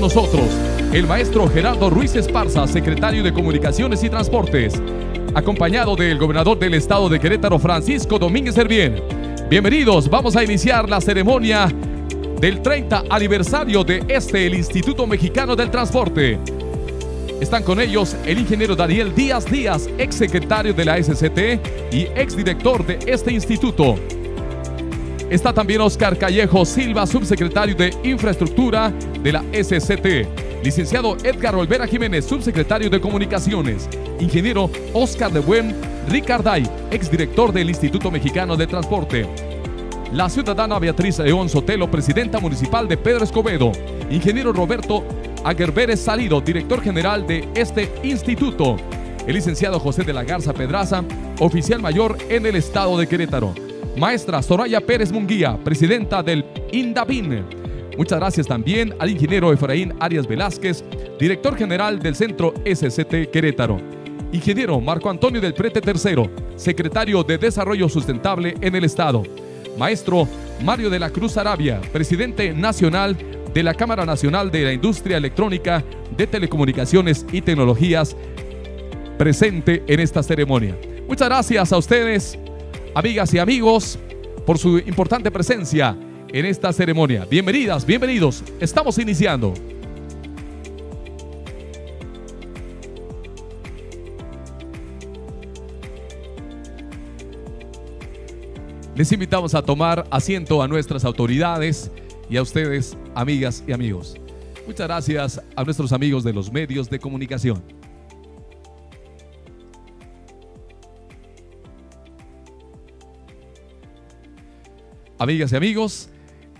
nosotros el maestro Gerardo Ruiz Esparza, secretario de Comunicaciones y Transportes, acompañado del gobernador del estado de Querétaro, Francisco Domínguez Servién. Bienvenidos, vamos a iniciar la ceremonia del 30 aniversario de este, el Instituto Mexicano del Transporte. Están con ellos el ingeniero Daniel Díaz Díaz, exsecretario de la SCT y exdirector de este instituto. Está también Oscar Callejo Silva, subsecretario de Infraestructura de la SCT. Licenciado Edgar Olvera Jiménez, subsecretario de Comunicaciones. Ingeniero Oscar de Buen Ricarday, exdirector del Instituto Mexicano de Transporte. La ciudadana Beatriz León Sotelo, presidenta municipal de Pedro Escobedo. Ingeniero Roberto Aguerberes Salido, director general de este instituto. El licenciado José de la Garza Pedraza, oficial mayor en el estado de Querétaro. Maestra Soraya Pérez Munguía, presidenta del Indapin. Muchas gracias también al ingeniero Efraín Arias Velázquez, director general del Centro SCT Querétaro. Ingeniero Marco Antonio del Prete III, secretario de Desarrollo Sustentable en el Estado. Maestro Mario de la Cruz Arabia, presidente nacional de la Cámara Nacional de la Industria Electrónica de Telecomunicaciones y Tecnologías, presente en esta ceremonia. Muchas gracias a ustedes amigas y amigos, por su importante presencia en esta ceremonia. Bienvenidas, bienvenidos. Estamos iniciando. Les invitamos a tomar asiento a nuestras autoridades y a ustedes, amigas y amigos. Muchas gracias a nuestros amigos de los medios de comunicación. amigas y amigos,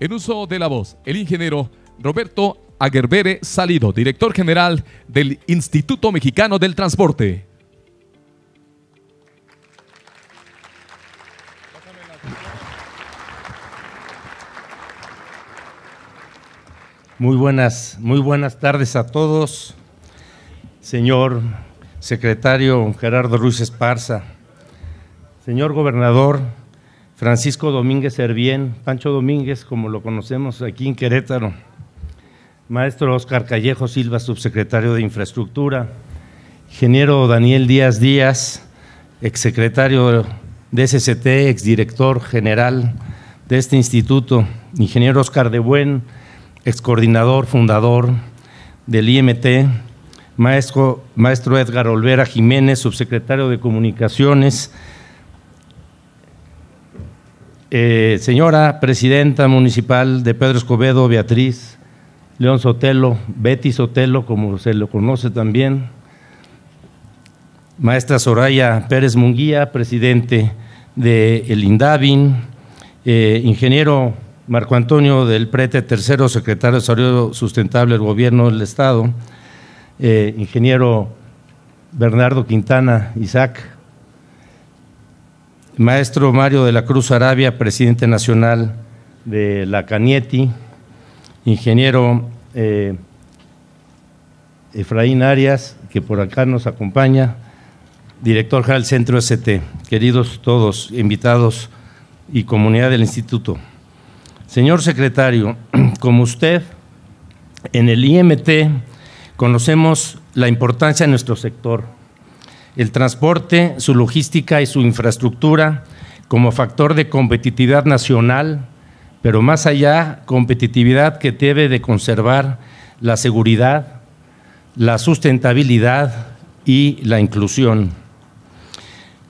en uso de la voz, el ingeniero Roberto Aguerbere Salido, director general del Instituto Mexicano del Transporte. Muy buenas, muy buenas tardes a todos. Señor secretario Gerardo Ruiz Esparza, señor gobernador Francisco Domínguez Hervién, Pancho Domínguez, como lo conocemos aquí en Querétaro, maestro Oscar Callejo Silva, subsecretario de Infraestructura, ingeniero Daniel Díaz Díaz, exsecretario de SCT, exdirector general de este instituto, ingeniero Oscar de Buen, excoordinador, fundador del IMT, maestro, maestro Edgar Olvera Jiménez, subsecretario de Comunicaciones, eh, señora presidenta municipal de Pedro Escobedo, Beatriz, León Sotelo, Betty Sotelo, como se lo conoce también, maestra Soraya Pérez Munguía, presidente de el INDAVIN, eh, ingeniero Marco Antonio del Prete, tercero secretario de Desarrollo Sustentable del Gobierno del Estado, eh, ingeniero Bernardo Quintana Isaac, maestro Mario de la Cruz Arabia, presidente nacional de la Canieti, ingeniero eh, Efraín Arias, que por acá nos acompaña, director general Centro ST, queridos todos, invitados y comunidad del instituto. Señor secretario, como usted, en el IMT conocemos la importancia de nuestro sector el transporte, su logística y su infraestructura como factor de competitividad nacional, pero más allá, competitividad que debe de conservar la seguridad, la sustentabilidad y la inclusión.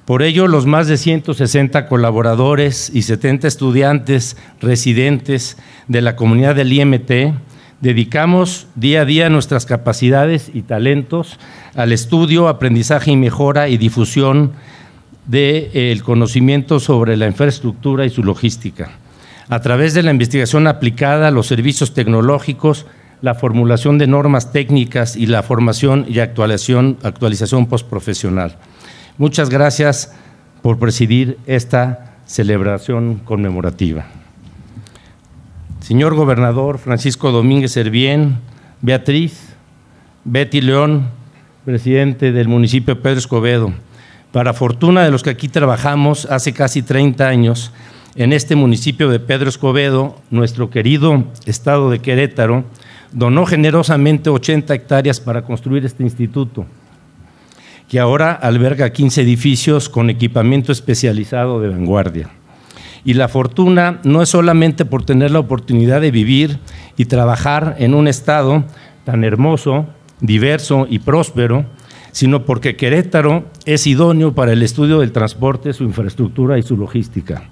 Por ello, los más de 160 colaboradores y 70 estudiantes residentes de la comunidad del IMT Dedicamos día a día nuestras capacidades y talentos al estudio, aprendizaje y mejora y difusión del eh, conocimiento sobre la infraestructura y su logística. A través de la investigación aplicada, los servicios tecnológicos, la formulación de normas técnicas y la formación y actualización, actualización postprofesional. Muchas gracias por presidir esta celebración conmemorativa señor gobernador Francisco Domínguez Servién, Beatriz, Betty León, presidente del municipio Pedro Escobedo. Para fortuna de los que aquí trabajamos hace casi 30 años, en este municipio de Pedro Escobedo, nuestro querido estado de Querétaro, donó generosamente 80 hectáreas para construir este instituto, que ahora alberga 15 edificios con equipamiento especializado de vanguardia. Y la fortuna no es solamente por tener la oportunidad de vivir y trabajar en un estado tan hermoso, diverso y próspero, sino porque Querétaro es idóneo para el estudio del transporte, su infraestructura y su logística.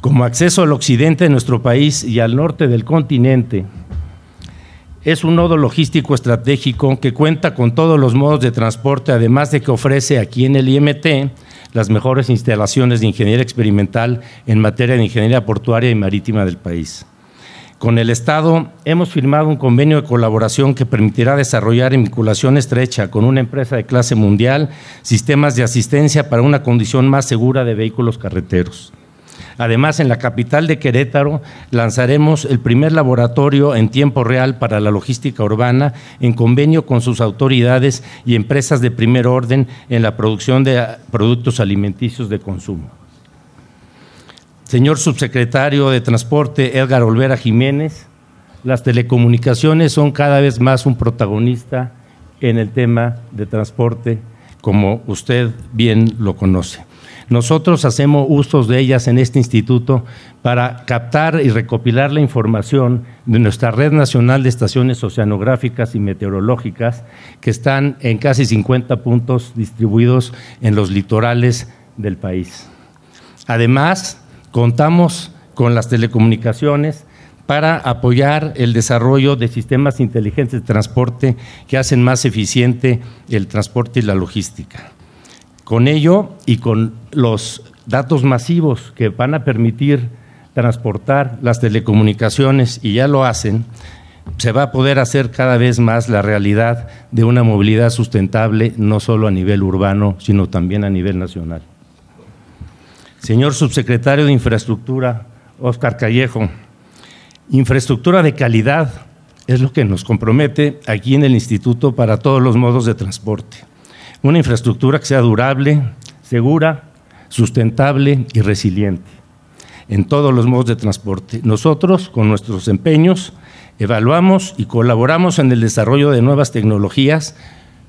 Como acceso al occidente de nuestro país y al norte del continente, es un nodo logístico estratégico que cuenta con todos los modos de transporte, además de que ofrece aquí en el IMT las mejores instalaciones de ingeniería experimental en materia de ingeniería portuaria y marítima del país. Con el Estado hemos firmado un convenio de colaboración que permitirá desarrollar en vinculación estrecha con una empresa de clase mundial sistemas de asistencia para una condición más segura de vehículos carreteros. Además, en la capital de Querétaro lanzaremos el primer laboratorio en tiempo real para la logística urbana en convenio con sus autoridades y empresas de primer orden en la producción de productos alimenticios de consumo. Señor subsecretario de Transporte Edgar Olvera Jiménez, las telecomunicaciones son cada vez más un protagonista en el tema de transporte, como usted bien lo conoce. Nosotros hacemos usos de ellas en este instituto para captar y recopilar la información de nuestra red nacional de estaciones oceanográficas y meteorológicas que están en casi 50 puntos distribuidos en los litorales del país. Además, contamos con las telecomunicaciones para apoyar el desarrollo de sistemas inteligentes de transporte que hacen más eficiente el transporte y la logística. Con ello y con los datos masivos que van a permitir transportar las telecomunicaciones, y ya lo hacen, se va a poder hacer cada vez más la realidad de una movilidad sustentable, no solo a nivel urbano, sino también a nivel nacional. Señor subsecretario de Infraestructura, Óscar Callejo, infraestructura de calidad es lo que nos compromete aquí en el Instituto para todos los modos de transporte. Una infraestructura que sea durable, segura, sustentable y resiliente en todos los modos de transporte. Nosotros, con nuestros empeños, evaluamos y colaboramos en el desarrollo de nuevas tecnologías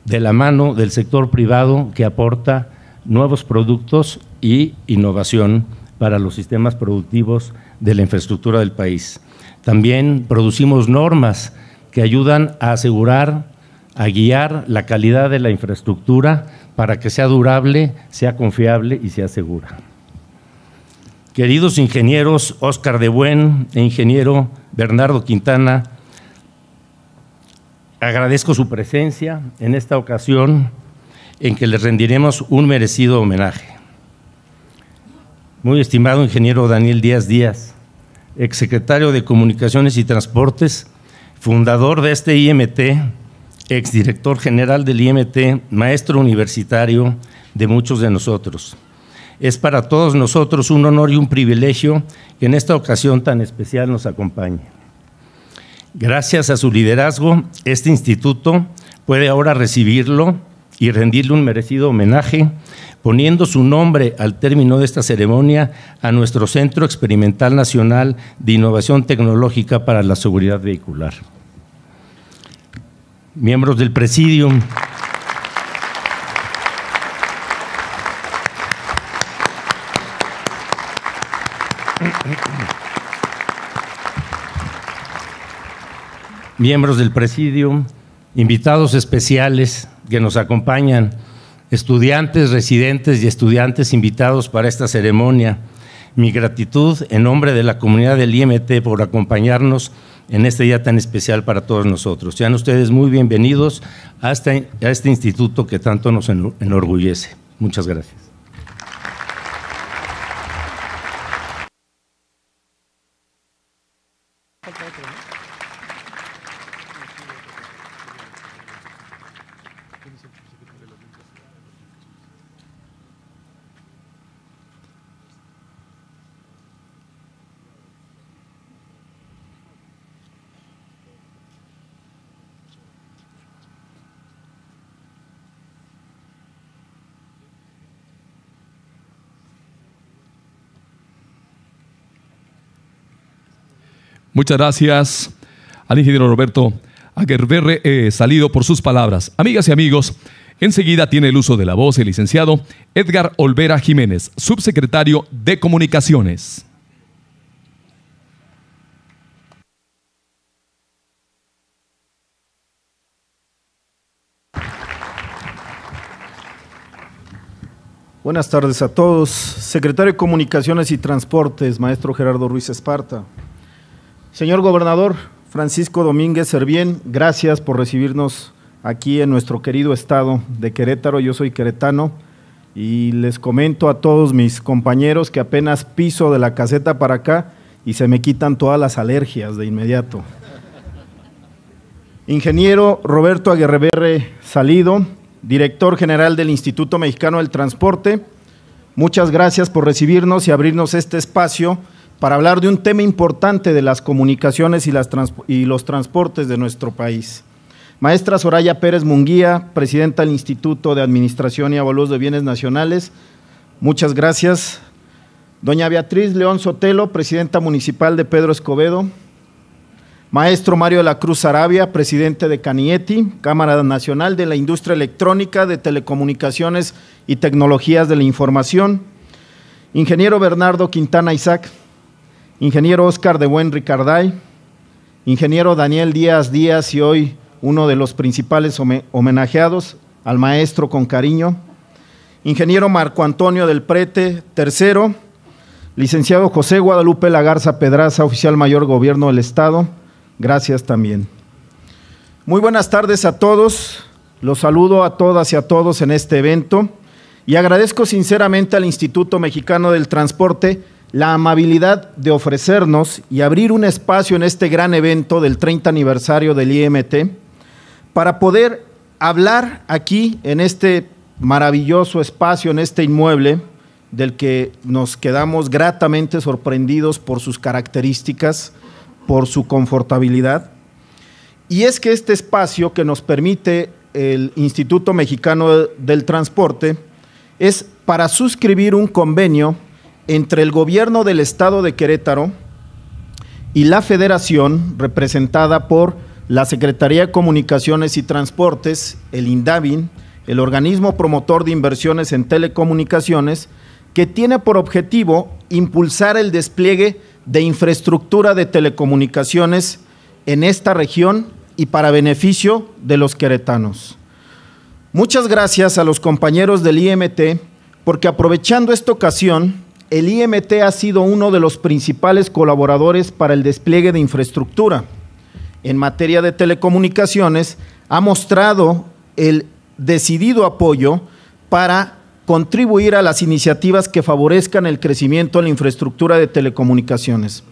de la mano del sector privado que aporta nuevos productos y innovación para los sistemas productivos de la infraestructura del país. También producimos normas que ayudan a asegurar a guiar la calidad de la infraestructura para que sea durable, sea confiable y sea segura. Queridos ingenieros Óscar de Buen e ingeniero Bernardo Quintana, agradezco su presencia en esta ocasión en que les rendiremos un merecido homenaje. Muy estimado ingeniero Daniel Díaz Díaz, exsecretario de Comunicaciones y Transportes, fundador de este IMT, exdirector general del IMT, maestro universitario de muchos de nosotros. Es para todos nosotros un honor y un privilegio que en esta ocasión tan especial nos acompañe. Gracias a su liderazgo, este instituto puede ahora recibirlo y rendirle un merecido homenaje, poniendo su nombre al término de esta ceremonia a nuestro Centro Experimental Nacional de Innovación Tecnológica para la Seguridad Vehicular miembros del presidium. miembros del presidium, invitados especiales que nos acompañan, estudiantes, residentes y estudiantes invitados para esta ceremonia. Mi gratitud en nombre de la comunidad del IMT por acompañarnos en este día tan especial para todos nosotros. Sean ustedes muy bienvenidos a este, a este instituto que tanto nos enorgullece. Muchas gracias. Muchas gracias al ingeniero Roberto Aguerberre eh, Salido por sus palabras. Amigas y amigos, enseguida tiene el uso de la voz el licenciado Edgar Olvera Jiménez, subsecretario de Comunicaciones. Buenas tardes a todos. Secretario de Comunicaciones y Transportes, maestro Gerardo Ruiz Esparta. Señor gobernador Francisco Domínguez Servién, gracias por recibirnos aquí en nuestro querido estado de Querétaro. Yo soy queretano y les comento a todos mis compañeros que apenas piso de la caseta para acá y se me quitan todas las alergias de inmediato. Ingeniero Roberto Aguerreberre Salido, director general del Instituto Mexicano del Transporte, muchas gracias por recibirnos y abrirnos este espacio para hablar de un tema importante de las comunicaciones y, los transportes de nuestro país. Maestra Soraya Pérez Munguía, presidenta del Instituto de Administración y Avalos de Bienes Nacionales, muchas gracias. Doña Beatriz León Sotelo, presidenta municipal de Pedro Escobedo. Maestro Mario de la Cruz Arabia, presidente de Canieti, Cámara Nacional de la Industria Electrónica, de Telecomunicaciones y Tecnologías de la Información. Ingeniero Bernardo Quintana Isaac, ingeniero Oscar de Buen Ricarday, ingeniero Daniel Díaz Díaz y hoy uno de los principales homenajeados al maestro con cariño, ingeniero Marco Antonio del Prete, tercero, licenciado José Guadalupe Lagarza Pedraza, oficial mayor gobierno del Estado, gracias también. Muy buenas tardes a todos, los saludo a todas y a todos en este evento y agradezco sinceramente al Instituto Mexicano del Transporte la amabilidad de ofrecernos y abrir un espacio en este gran evento del 30 aniversario del IMT para poder hablar aquí en este maravilloso espacio, en este inmueble del que nos quedamos gratamente sorprendidos por sus características, por su confortabilidad. Y es que este espacio que nos permite el Instituto Mexicano del Transporte es para suscribir un convenio entre el gobierno del estado de Querétaro y la federación representada por la Secretaría de Comunicaciones y Transportes, el INDAVIN, el organismo promotor de inversiones en telecomunicaciones, que tiene por objetivo impulsar el despliegue de infraestructura de telecomunicaciones en esta región y para beneficio de los queretanos. Muchas gracias a los compañeros del IMT porque aprovechando esta ocasión el IMT ha sido uno de los principales colaboradores para el despliegue de infraestructura. En materia de telecomunicaciones, ha mostrado el decidido apoyo para contribuir a las iniciativas que favorezcan el crecimiento de la infraestructura de telecomunicaciones.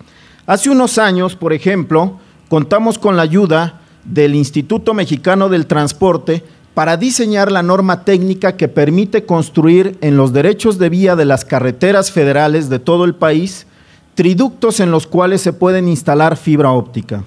Hace unos años, por ejemplo, contamos con la ayuda del Instituto Mexicano del Transporte para diseñar la norma técnica que permite construir en los derechos de vía de las carreteras federales de todo el país triductos en los cuales se pueden instalar fibra óptica.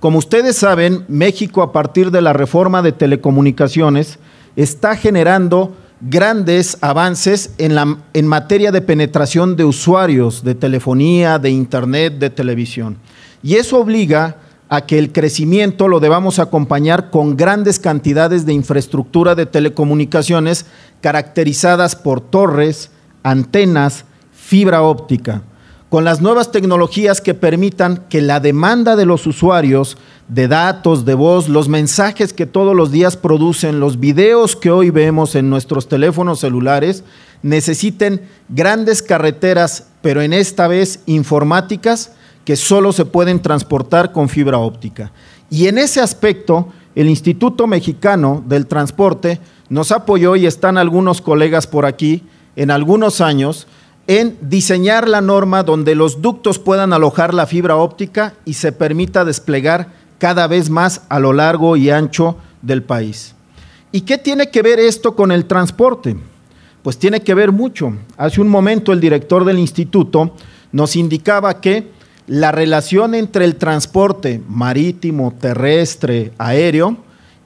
Como ustedes saben, México a partir de la reforma de telecomunicaciones está generando grandes avances en, la, en materia de penetración de usuarios de telefonía, de internet, de televisión. Y eso obliga a que el crecimiento lo debamos acompañar con grandes cantidades de infraestructura de telecomunicaciones caracterizadas por torres, antenas, fibra óptica, con las nuevas tecnologías que permitan que la demanda de los usuarios de datos, de voz, los mensajes que todos los días producen, los videos que hoy vemos en nuestros teléfonos celulares, necesiten grandes carreteras, pero en esta vez informáticas, que solo se pueden transportar con fibra óptica. Y en ese aspecto, el Instituto Mexicano del Transporte nos apoyó y están algunos colegas por aquí en algunos años en diseñar la norma donde los ductos puedan alojar la fibra óptica y se permita desplegar cada vez más a lo largo y ancho del país. ¿Y qué tiene que ver esto con el transporte? Pues tiene que ver mucho. Hace un momento el director del instituto nos indicaba que la relación entre el transporte marítimo, terrestre, aéreo,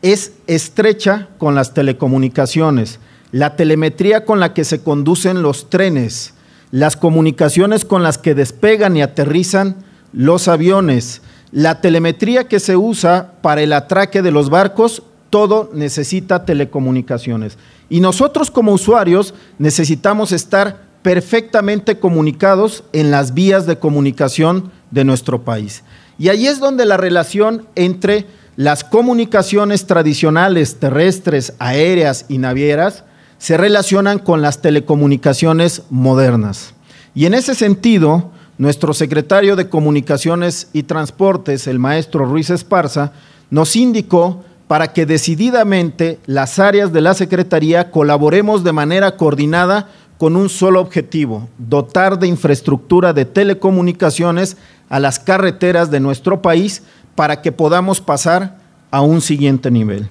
es estrecha con las telecomunicaciones, la telemetría con la que se conducen los trenes, las comunicaciones con las que despegan y aterrizan los aviones, la telemetría que se usa para el atraque de los barcos, todo necesita telecomunicaciones. Y nosotros como usuarios necesitamos estar perfectamente comunicados en las vías de comunicación de nuestro país. Y ahí es donde la relación entre las comunicaciones tradicionales terrestres, aéreas y navieras se relacionan con las telecomunicaciones modernas. Y en ese sentido, nuestro secretario de Comunicaciones y Transportes, el maestro Ruiz Esparza, nos indicó para que decididamente las áreas de la Secretaría colaboremos de manera coordinada con un solo objetivo, dotar de infraestructura de telecomunicaciones a las carreteras de nuestro país para que podamos pasar a un siguiente nivel.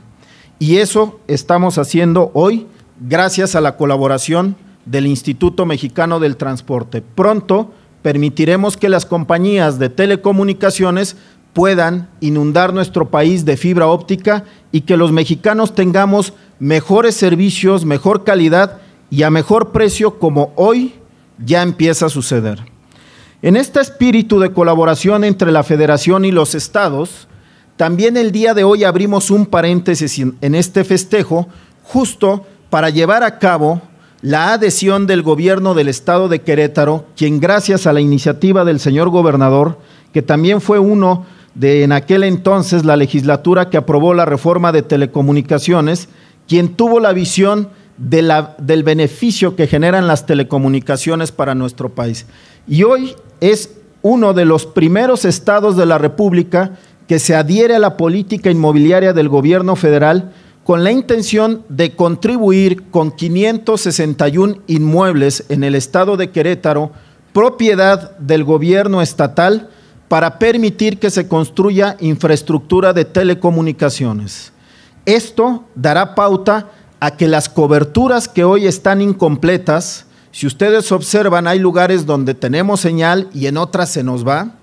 Y eso estamos haciendo hoy gracias a la colaboración del Instituto Mexicano del Transporte. Pronto permitiremos que las compañías de telecomunicaciones puedan inundar nuestro país de fibra óptica y que los mexicanos tengamos mejores servicios, mejor calidad y a mejor precio como hoy ya empieza a suceder. En este espíritu de colaboración entre la federación y los estados, también el día de hoy abrimos un paréntesis en este festejo justo para llevar a cabo la adhesión del gobierno del estado de Querétaro, quien gracias a la iniciativa del señor gobernador, que también fue uno de en aquel entonces la legislatura que aprobó la reforma de telecomunicaciones, quien tuvo la visión del beneficio que generan las telecomunicaciones para nuestro país. Y hoy es uno de los primeros estados de la República que se adhiere a la política inmobiliaria del gobierno federal con la intención de contribuir con 561 inmuebles en el estado de Querétaro, propiedad del gobierno estatal, para permitir que se construya infraestructura de telecomunicaciones. Esto dará pauta a que las coberturas que hoy están incompletas, si ustedes observan, hay lugares donde tenemos señal y en otras se nos va,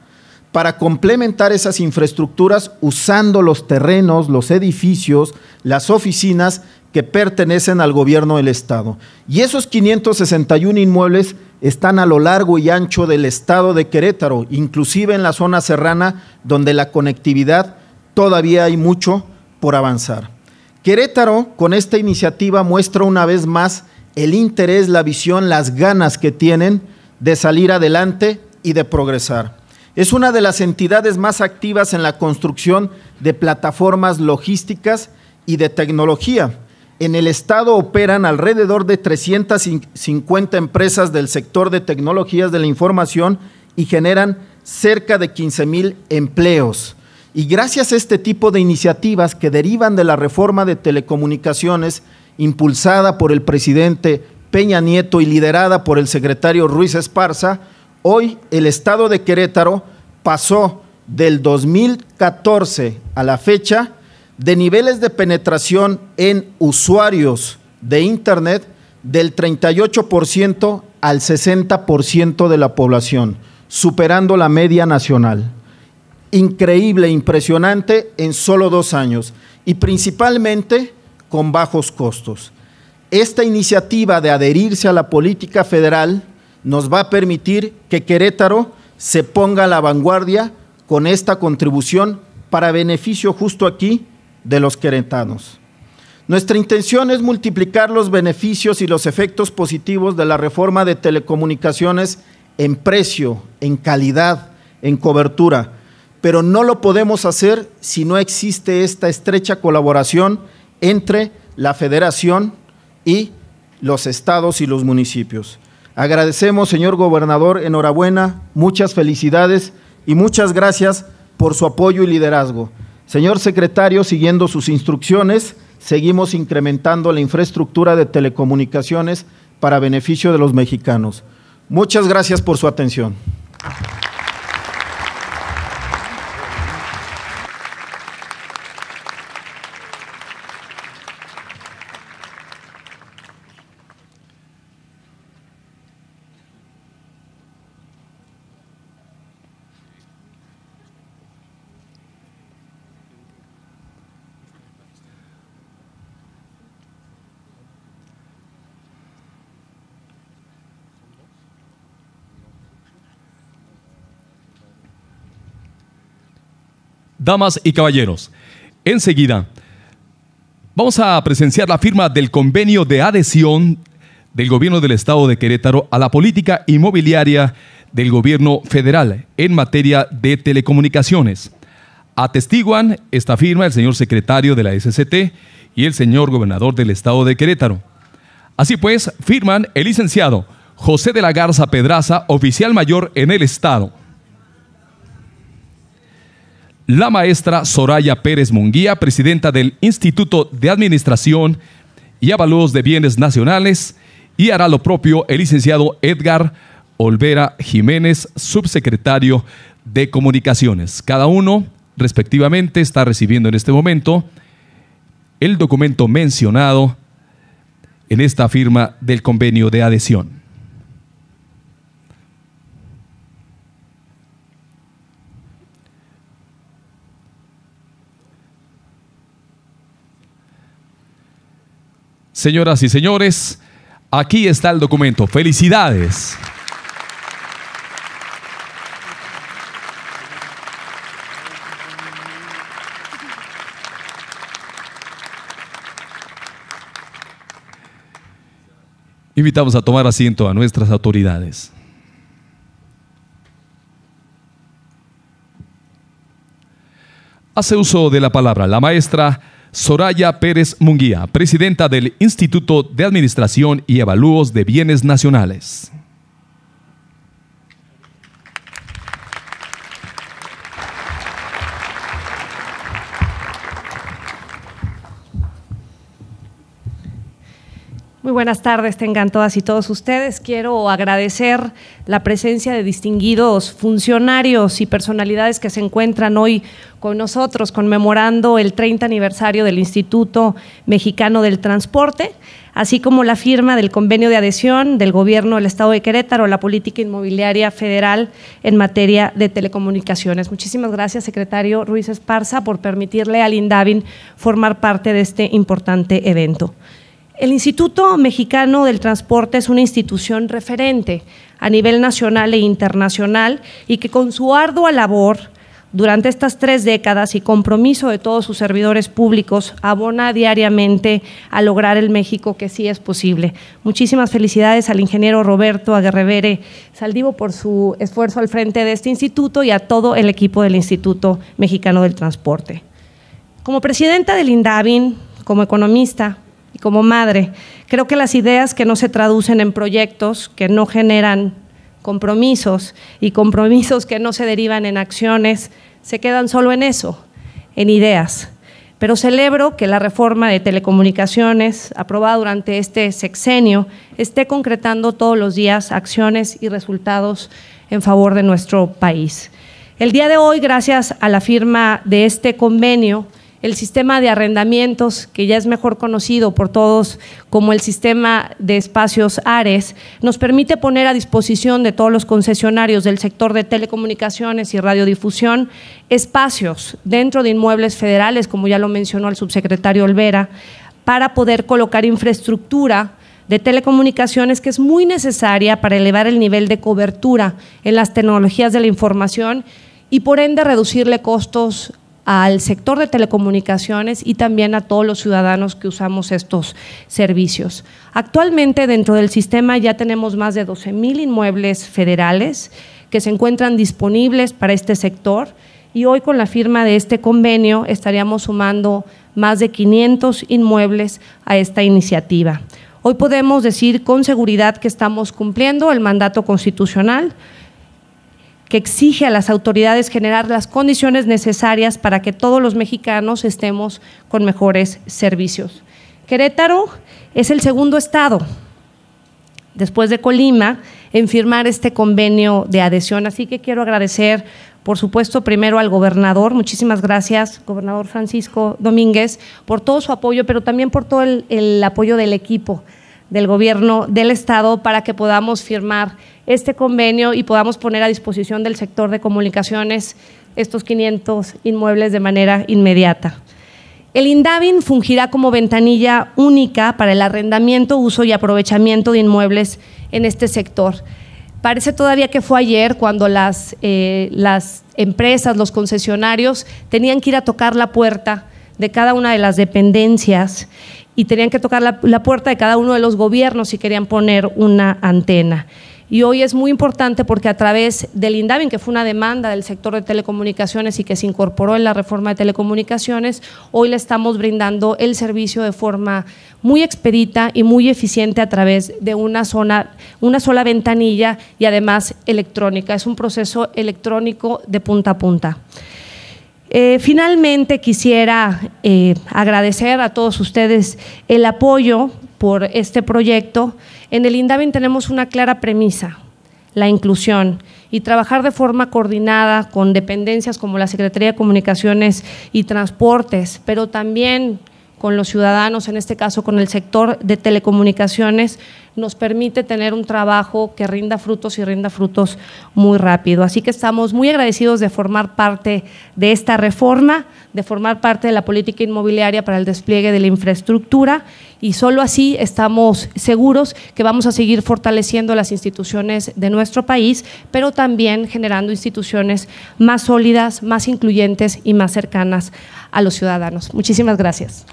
para complementar esas infraestructuras usando los terrenos, los edificios, las oficinas que pertenecen al gobierno del Estado. Y esos 561 inmuebles están a lo largo y ancho del Estado de Querétaro, inclusive en la zona serrana, donde la conectividad todavía hay mucho por avanzar. Querétaro, con esta iniciativa, muestra una vez más el interés, la visión, las ganas que tienen de salir adelante y de progresar. Es una de las entidades más activas en la construcción de plataformas logísticas y de tecnología. En el estado operan alrededor de 350 empresas del sector de tecnologías de la información y generan cerca de 15 mil empleos. Y gracias a este tipo de iniciativas que derivan de la reforma de telecomunicaciones impulsada por el presidente Peña Nieto y liderada por el secretario Ruiz Esparza, hoy el Estado de Querétaro pasó del 2014 a la fecha de niveles de penetración en usuarios de Internet del 38% al 60% de la población, superando la media nacional increíble, impresionante en solo dos años y principalmente con bajos costos. Esta iniciativa de adherirse a la política federal nos va a permitir que Querétaro se ponga a la vanguardia con esta contribución para beneficio justo aquí de los queretanos. Nuestra intención es multiplicar los beneficios y los efectos positivos de la reforma de telecomunicaciones en precio, en calidad, en cobertura, pero no lo podemos hacer si no existe esta estrecha colaboración entre la federación y los estados y los municipios. Agradecemos, señor gobernador, enhorabuena, muchas felicidades y muchas gracias por su apoyo y liderazgo. Señor secretario, siguiendo sus instrucciones, seguimos incrementando la infraestructura de telecomunicaciones para beneficio de los mexicanos. Muchas gracias por su atención. Damas y caballeros, enseguida vamos a presenciar la firma del convenio de adhesión del gobierno del estado de Querétaro a la política inmobiliaria del gobierno federal en materia de telecomunicaciones. Atestiguan esta firma el señor secretario de la SCT y el señor gobernador del estado de Querétaro. Así pues, firman el licenciado José de la Garza Pedraza, oficial mayor en el estado la maestra Soraya Pérez Munguía, presidenta del Instituto de Administración y Avalúos de Bienes Nacionales, y hará lo propio el licenciado Edgar Olvera Jiménez, subsecretario de Comunicaciones. Cada uno, respectivamente, está recibiendo en este momento el documento mencionado en esta firma del convenio de adhesión. Señoras y señores, aquí está el documento. Felicidades. Invitamos a tomar asiento a nuestras autoridades. Hace uso de la palabra la maestra Soraya Pérez Munguía, presidenta del Instituto de Administración y Evaluos de Bienes Nacionales. Muy buenas tardes, tengan todas y todos ustedes. Quiero agradecer la presencia de distinguidos funcionarios y personalidades que se encuentran hoy con nosotros conmemorando el 30 aniversario del Instituto Mexicano del Transporte, así como la firma del convenio de adhesión del Gobierno del Estado de Querétaro, a la política inmobiliaria federal en materia de telecomunicaciones. Muchísimas gracias, secretario Ruiz Esparza, por permitirle al INDAVIN formar parte de este importante evento. El Instituto Mexicano del Transporte es una institución referente a nivel nacional e internacional y que con su ardua labor durante estas tres décadas y compromiso de todos sus servidores públicos abona diariamente a lograr el México que sí es posible. Muchísimas felicidades al ingeniero Roberto Aguerrevere Saldivo por su esfuerzo al frente de este instituto y a todo el equipo del Instituto Mexicano del Transporte. Como presidenta del INDAVIN, como economista, y como madre. Creo que las ideas que no se traducen en proyectos, que no generan compromisos y compromisos que no se derivan en acciones, se quedan solo en eso, en ideas. Pero celebro que la reforma de telecomunicaciones aprobada durante este sexenio esté concretando todos los días acciones y resultados en favor de nuestro país. El día de hoy, gracias a la firma de este convenio, el sistema de arrendamientos, que ya es mejor conocido por todos como el sistema de espacios ARES, nos permite poner a disposición de todos los concesionarios del sector de telecomunicaciones y radiodifusión espacios dentro de inmuebles federales, como ya lo mencionó el subsecretario Olvera, para poder colocar infraestructura de telecomunicaciones que es muy necesaria para elevar el nivel de cobertura en las tecnologías de la información y por ende reducirle costos al sector de telecomunicaciones y también a todos los ciudadanos que usamos estos servicios. Actualmente dentro del sistema ya tenemos más de 12.000 mil inmuebles federales que se encuentran disponibles para este sector y hoy con la firma de este convenio estaríamos sumando más de 500 inmuebles a esta iniciativa. Hoy podemos decir con seguridad que estamos cumpliendo el mandato constitucional, que exige a las autoridades generar las condiciones necesarias para que todos los mexicanos estemos con mejores servicios. Querétaro es el segundo estado, después de Colima, en firmar este convenio de adhesión. Así que quiero agradecer, por supuesto, primero al gobernador. Muchísimas gracias, gobernador Francisco Domínguez, por todo su apoyo, pero también por todo el, apoyo del equipo del gobierno del estado para que podamos firmar este convenio y podamos poner a disposición del sector de comunicaciones estos 500 inmuebles de manera inmediata. El INDAVIN fungirá como ventanilla única para el arrendamiento, uso y aprovechamiento de inmuebles en este sector. Parece todavía que fue ayer cuando las, eh, las empresas, los concesionarios, tenían que ir a tocar la puerta de cada una de las dependencias y tenían que tocar la puerta de cada uno de los gobiernos si querían poner una antena. Y hoy es muy importante porque a través del INDAVIN, que fue una demanda del sector de telecomunicaciones y que se incorporó en la reforma de telecomunicaciones, hoy le estamos brindando el servicio de forma muy expedita y muy eficiente a través de una, zona, una sola ventanilla y además electrónica. Es un proceso electrónico de punta a punta. Eh, finalmente quisiera eh, agradecer a todos ustedes el apoyo por este proyecto. En el INDAVIN tenemos una clara premisa, la inclusión y trabajar de forma coordinada con dependencias como la Secretaría de Comunicaciones y Transportes, pero también con los ciudadanos, en este caso con el sector de telecomunicaciones, nos permite tener un trabajo que rinda frutos y rinda frutos muy rápido. Así que estamos muy agradecidos de formar parte de esta reforma, de formar parte de la política inmobiliaria para el despliegue de la infraestructura y solo así estamos seguros que vamos a seguir fortaleciendo las instituciones de nuestro país, pero también generando instituciones más sólidas, más incluyentes y más cercanas a los ciudadanos. Muchísimas gracias.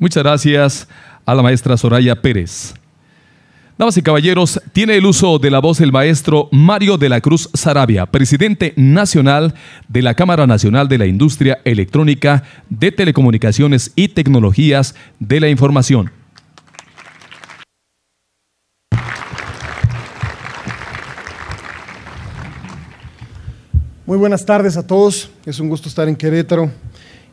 Muchas gracias a la maestra Soraya Pérez. Damas y caballeros, tiene el uso de la voz el maestro Mario de la Cruz Sarabia, presidente nacional de la Cámara Nacional de la Industria Electrónica de Telecomunicaciones y Tecnologías de la Información. Muy buenas tardes a todos, es un gusto estar en Querétaro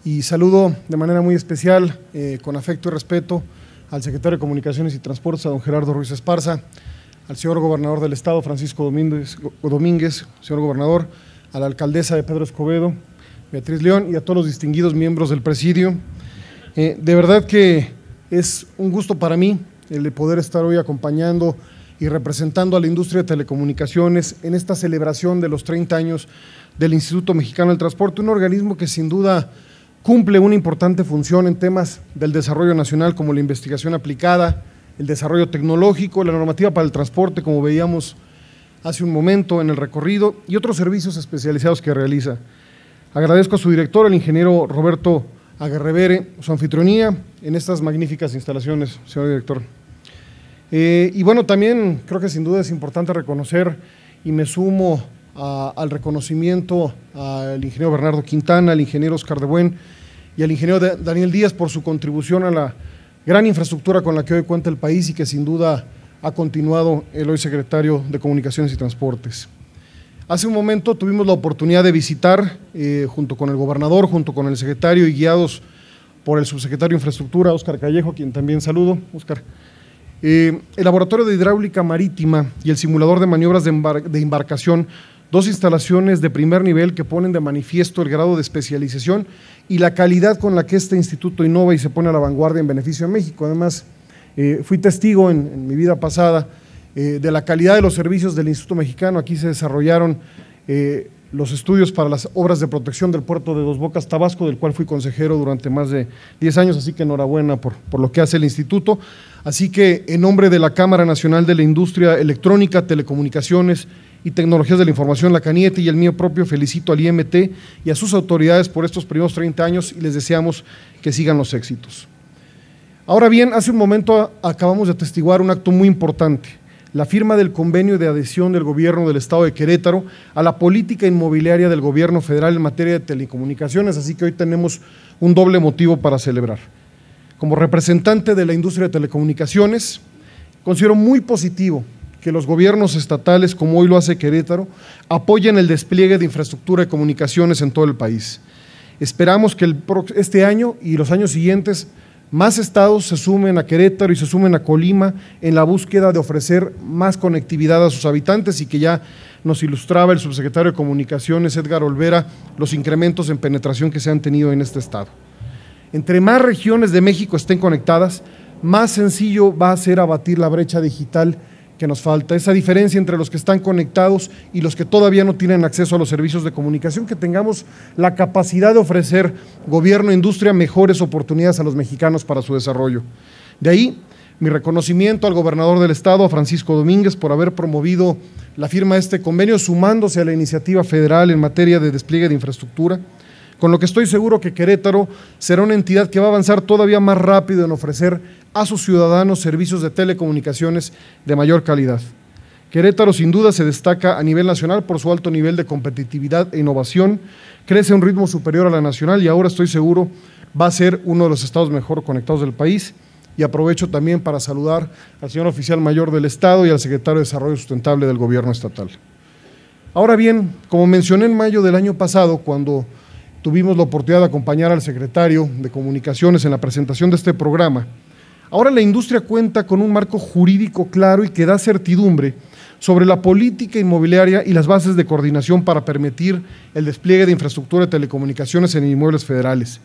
y saludo de manera muy especial, eh, con afecto y respeto, al secretario de Comunicaciones y Transportes, a don Gerardo Ruiz Esparza, al señor gobernador del Estado, Francisco Domínguez, señor gobernador, a la alcaldesa de Pedro Escobedo, Beatriz León, y a todos los distinguidos miembros del presidio. Eh, de verdad que es un gusto para mí el de poder estar hoy acompañando y representando a la industria de telecomunicaciones en esta celebración de los 30 años del Instituto Mexicano del Transporte, un organismo que sin duda cumple una importante función en temas del desarrollo nacional como la investigación aplicada, el desarrollo tecnológico, la normativa para el transporte, como veíamos hace un momento en el recorrido, y otros servicios especializados que realiza. Agradezco a su director, el ingeniero Roberto Agarrevere, su anfitrionía en estas magníficas instalaciones, señor director. Eh, y bueno, también creo que sin duda es importante reconocer, y me sumo al reconocimiento al ingeniero Bernardo Quintana, al ingeniero Oscar de Buen y al ingeniero Daniel Díaz por su contribución a la gran infraestructura con la que hoy cuenta el país y que sin duda ha continuado el hoy secretario de Comunicaciones y Transportes. Hace un momento tuvimos la oportunidad de visitar, eh, junto con el gobernador, junto con el secretario y guiados por el subsecretario de Infraestructura, Óscar Callejo, quien también saludo, Óscar, eh, el Laboratorio de Hidráulica Marítima y el Simulador de Maniobras de Embarcación dos instalaciones de primer nivel que ponen de manifiesto el grado de especialización y la calidad con la que este instituto innova y se pone a la vanguardia en beneficio de México. Además, eh, fui testigo en, mi vida pasada eh, de la calidad de los servicios del Instituto Mexicano. Aquí se desarrollaron eh, los estudios para las obras de protección del puerto de Dos Bocas, Tabasco, del cual fui consejero durante más de 10 años, así que enhorabuena por, por lo que hace el instituto. Así que en nombre de la Cámara Nacional de la Industria Electrónica, Telecomunicaciones, y Tecnologías de la Información, la Canieti, y el mío propio, felicito al IMT y a sus autoridades por estos primeros 30 años y les deseamos que sigan los éxitos. Ahora bien, hace un momento acabamos de atestiguar un acto muy importante, la firma del convenio de adhesión del gobierno del Estado de Querétaro a la política inmobiliaria del gobierno federal en materia de telecomunicaciones, así que hoy tenemos un doble motivo para celebrar. Como representante de la industria de telecomunicaciones, considero muy positivo que los gobiernos estatales, como hoy lo hace Querétaro, apoyen el despliegue de infraestructura de comunicaciones en todo el país. Esperamos que este año y los años siguientes más estados se sumen a Querétaro y se sumen a Colima en la búsqueda de ofrecer más conectividad a sus habitantes y que ya nos ilustraba el subsecretario de Comunicaciones, Edgar Olvera, los incrementos en penetración que se han tenido en este estado. Entre más regiones de México estén conectadas, más sencillo va a ser abatir la brecha digital que nos falta, esa diferencia entre los que están conectados y los que todavía no tienen acceso a los servicios de comunicación, que tengamos la capacidad de ofrecer gobierno e industria mejores oportunidades a los mexicanos para su desarrollo. De ahí, mi reconocimiento al gobernador del estado, a Francisco Domínguez, por haber promovido la firma de este convenio, sumándose a la iniciativa federal en materia de despliegue de infraestructura con lo que estoy seguro que Querétaro será una entidad que va a avanzar todavía más rápido en ofrecer a sus ciudadanos servicios de telecomunicaciones de mayor calidad. Querétaro sin duda se destaca a nivel nacional por su alto nivel de competitividad e innovación, crece a un ritmo superior a la nacional y ahora estoy seguro va a ser uno de los estados mejor conectados del país. Y aprovecho también para saludar al señor oficial mayor del Estado y al secretario de Desarrollo Sustentable del Gobierno Estatal. Ahora bien, como mencioné en mayo del año pasado, cuando tuvimos la oportunidad de acompañar al secretario de Comunicaciones en la presentación de este programa. Ahora la industria cuenta con un marco jurídico claro y que da certidumbre sobre la política inmobiliaria y las bases de coordinación para permitir el despliegue de infraestructura de telecomunicaciones en inmuebles federales.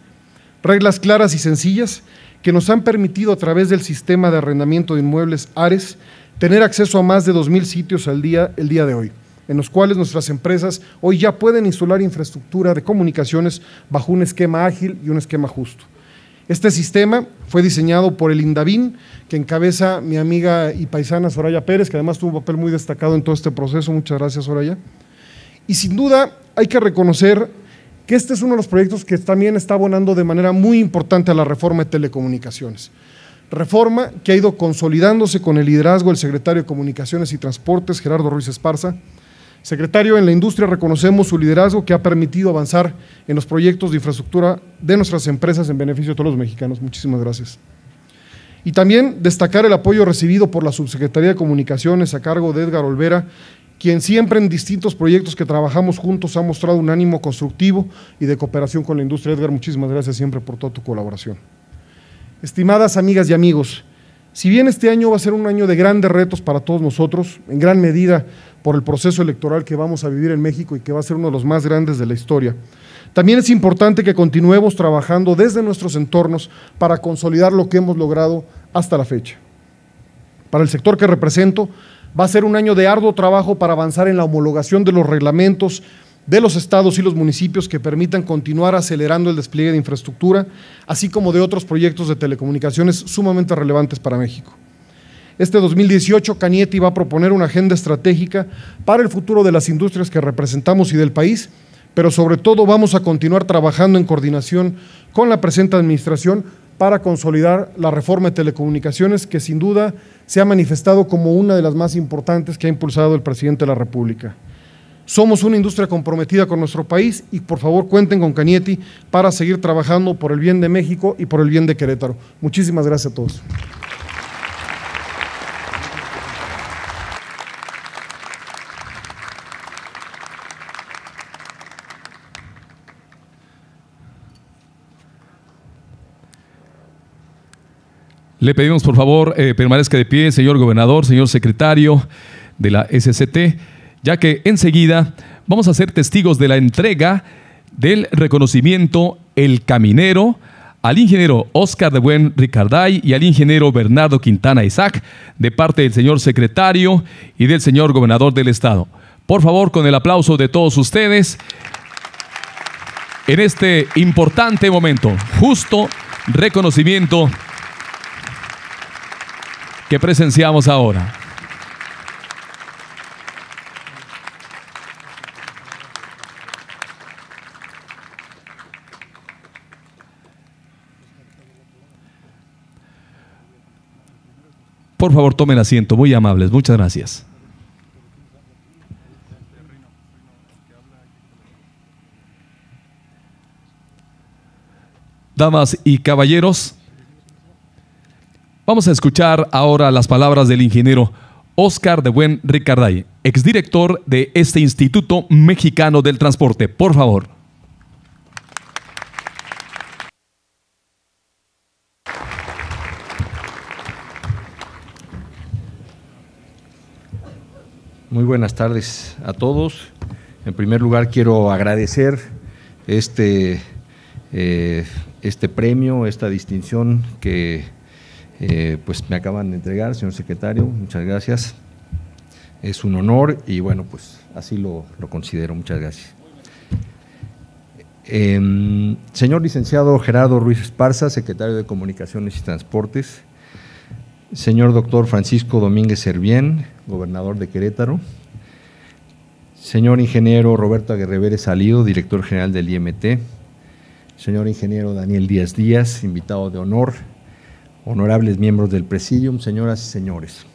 Reglas claras y sencillas que nos han permitido a través del sistema de arrendamiento de inmuebles ARES tener acceso a más de 2.000 sitios al día, el día de hoy en los cuales nuestras empresas hoy ya pueden instalar infraestructura de comunicaciones bajo un esquema ágil y un esquema justo. Este sistema fue diseñado por el INDAVIN, que encabeza mi amiga y paisana Soraya Pérez, que además tuvo un papel muy destacado en todo este proceso. Muchas gracias, Soraya. Y sin duda hay que reconocer que este es uno de los proyectos que también está abonando de manera muy importante a la reforma de telecomunicaciones. Reforma que ha ido consolidándose con el liderazgo del secretario de Comunicaciones y Transportes, Gerardo Ruiz Esparza, Secretario, en la industria reconocemos su liderazgo que ha permitido avanzar en los proyectos de infraestructura de nuestras empresas en beneficio de todos los mexicanos. Muchísimas gracias. Y también destacar el apoyo recibido por la Subsecretaría de Comunicaciones a cargo de Edgar Olvera, quien siempre en distintos proyectos que trabajamos juntos ha mostrado un ánimo constructivo y de cooperación con la industria. Edgar, muchísimas gracias siempre por toda tu colaboración. Estimadas amigas y amigos, si bien este año va a ser un año de grandes retos para todos nosotros, en gran medida por el proceso electoral que vamos a vivir en México y que va a ser uno de los más grandes de la historia, también es importante que continuemos trabajando desde nuestros entornos para consolidar lo que hemos logrado hasta la fecha. Para el sector que represento, va a ser un año de arduo trabajo para avanzar en la homologación de los reglamentos de los estados y los municipios que permitan continuar acelerando el despliegue de infraestructura, así como de otros proyectos de telecomunicaciones sumamente relevantes para México. Este 2018, Canieti va a proponer una agenda estratégica para el futuro de las industrias que representamos y del país, pero sobre todo vamos a continuar trabajando en coordinación con la presente administración para consolidar la reforma de telecomunicaciones que sin duda se ha manifestado como una de las más importantes que ha impulsado el presidente de la República. Somos una industria comprometida con nuestro país y por favor cuenten con Canieti para seguir trabajando por el bien de México y por el bien de Querétaro. Muchísimas gracias a todos. Le pedimos por favor eh, permanezca de pie, señor gobernador, señor secretario de la SCT ya que enseguida vamos a ser testigos de la entrega del reconocimiento El Caminero al ingeniero Oscar de Buen Ricarday y al ingeniero Bernardo Quintana Isaac de parte del señor secretario y del señor gobernador del estado. Por favor, con el aplauso de todos ustedes, en este importante momento, justo reconocimiento que presenciamos ahora. Por favor, tomen asiento, muy amables, muchas gracias. Damas y caballeros, vamos a escuchar ahora las palabras del ingeniero Oscar de Buen Ricarday, exdirector de este Instituto Mexicano del Transporte. Por favor. Muy buenas tardes a todos. En primer lugar, quiero agradecer este, eh, este premio, esta distinción que eh, pues me acaban de entregar, señor secretario. Muchas gracias. Es un honor y bueno, pues así lo, considero. Muchas gracias. Em, señor licenciado Gerardo Ruiz Esparza, secretario de Comunicaciones y Transportes señor doctor Francisco Domínguez Servién, gobernador de Querétaro, señor ingeniero Roberto Aguerrevere Salido, director general del IMT, señor ingeniero Daniel Díaz Díaz, invitado de honor, honorables miembros del Presidium, señoras y señores.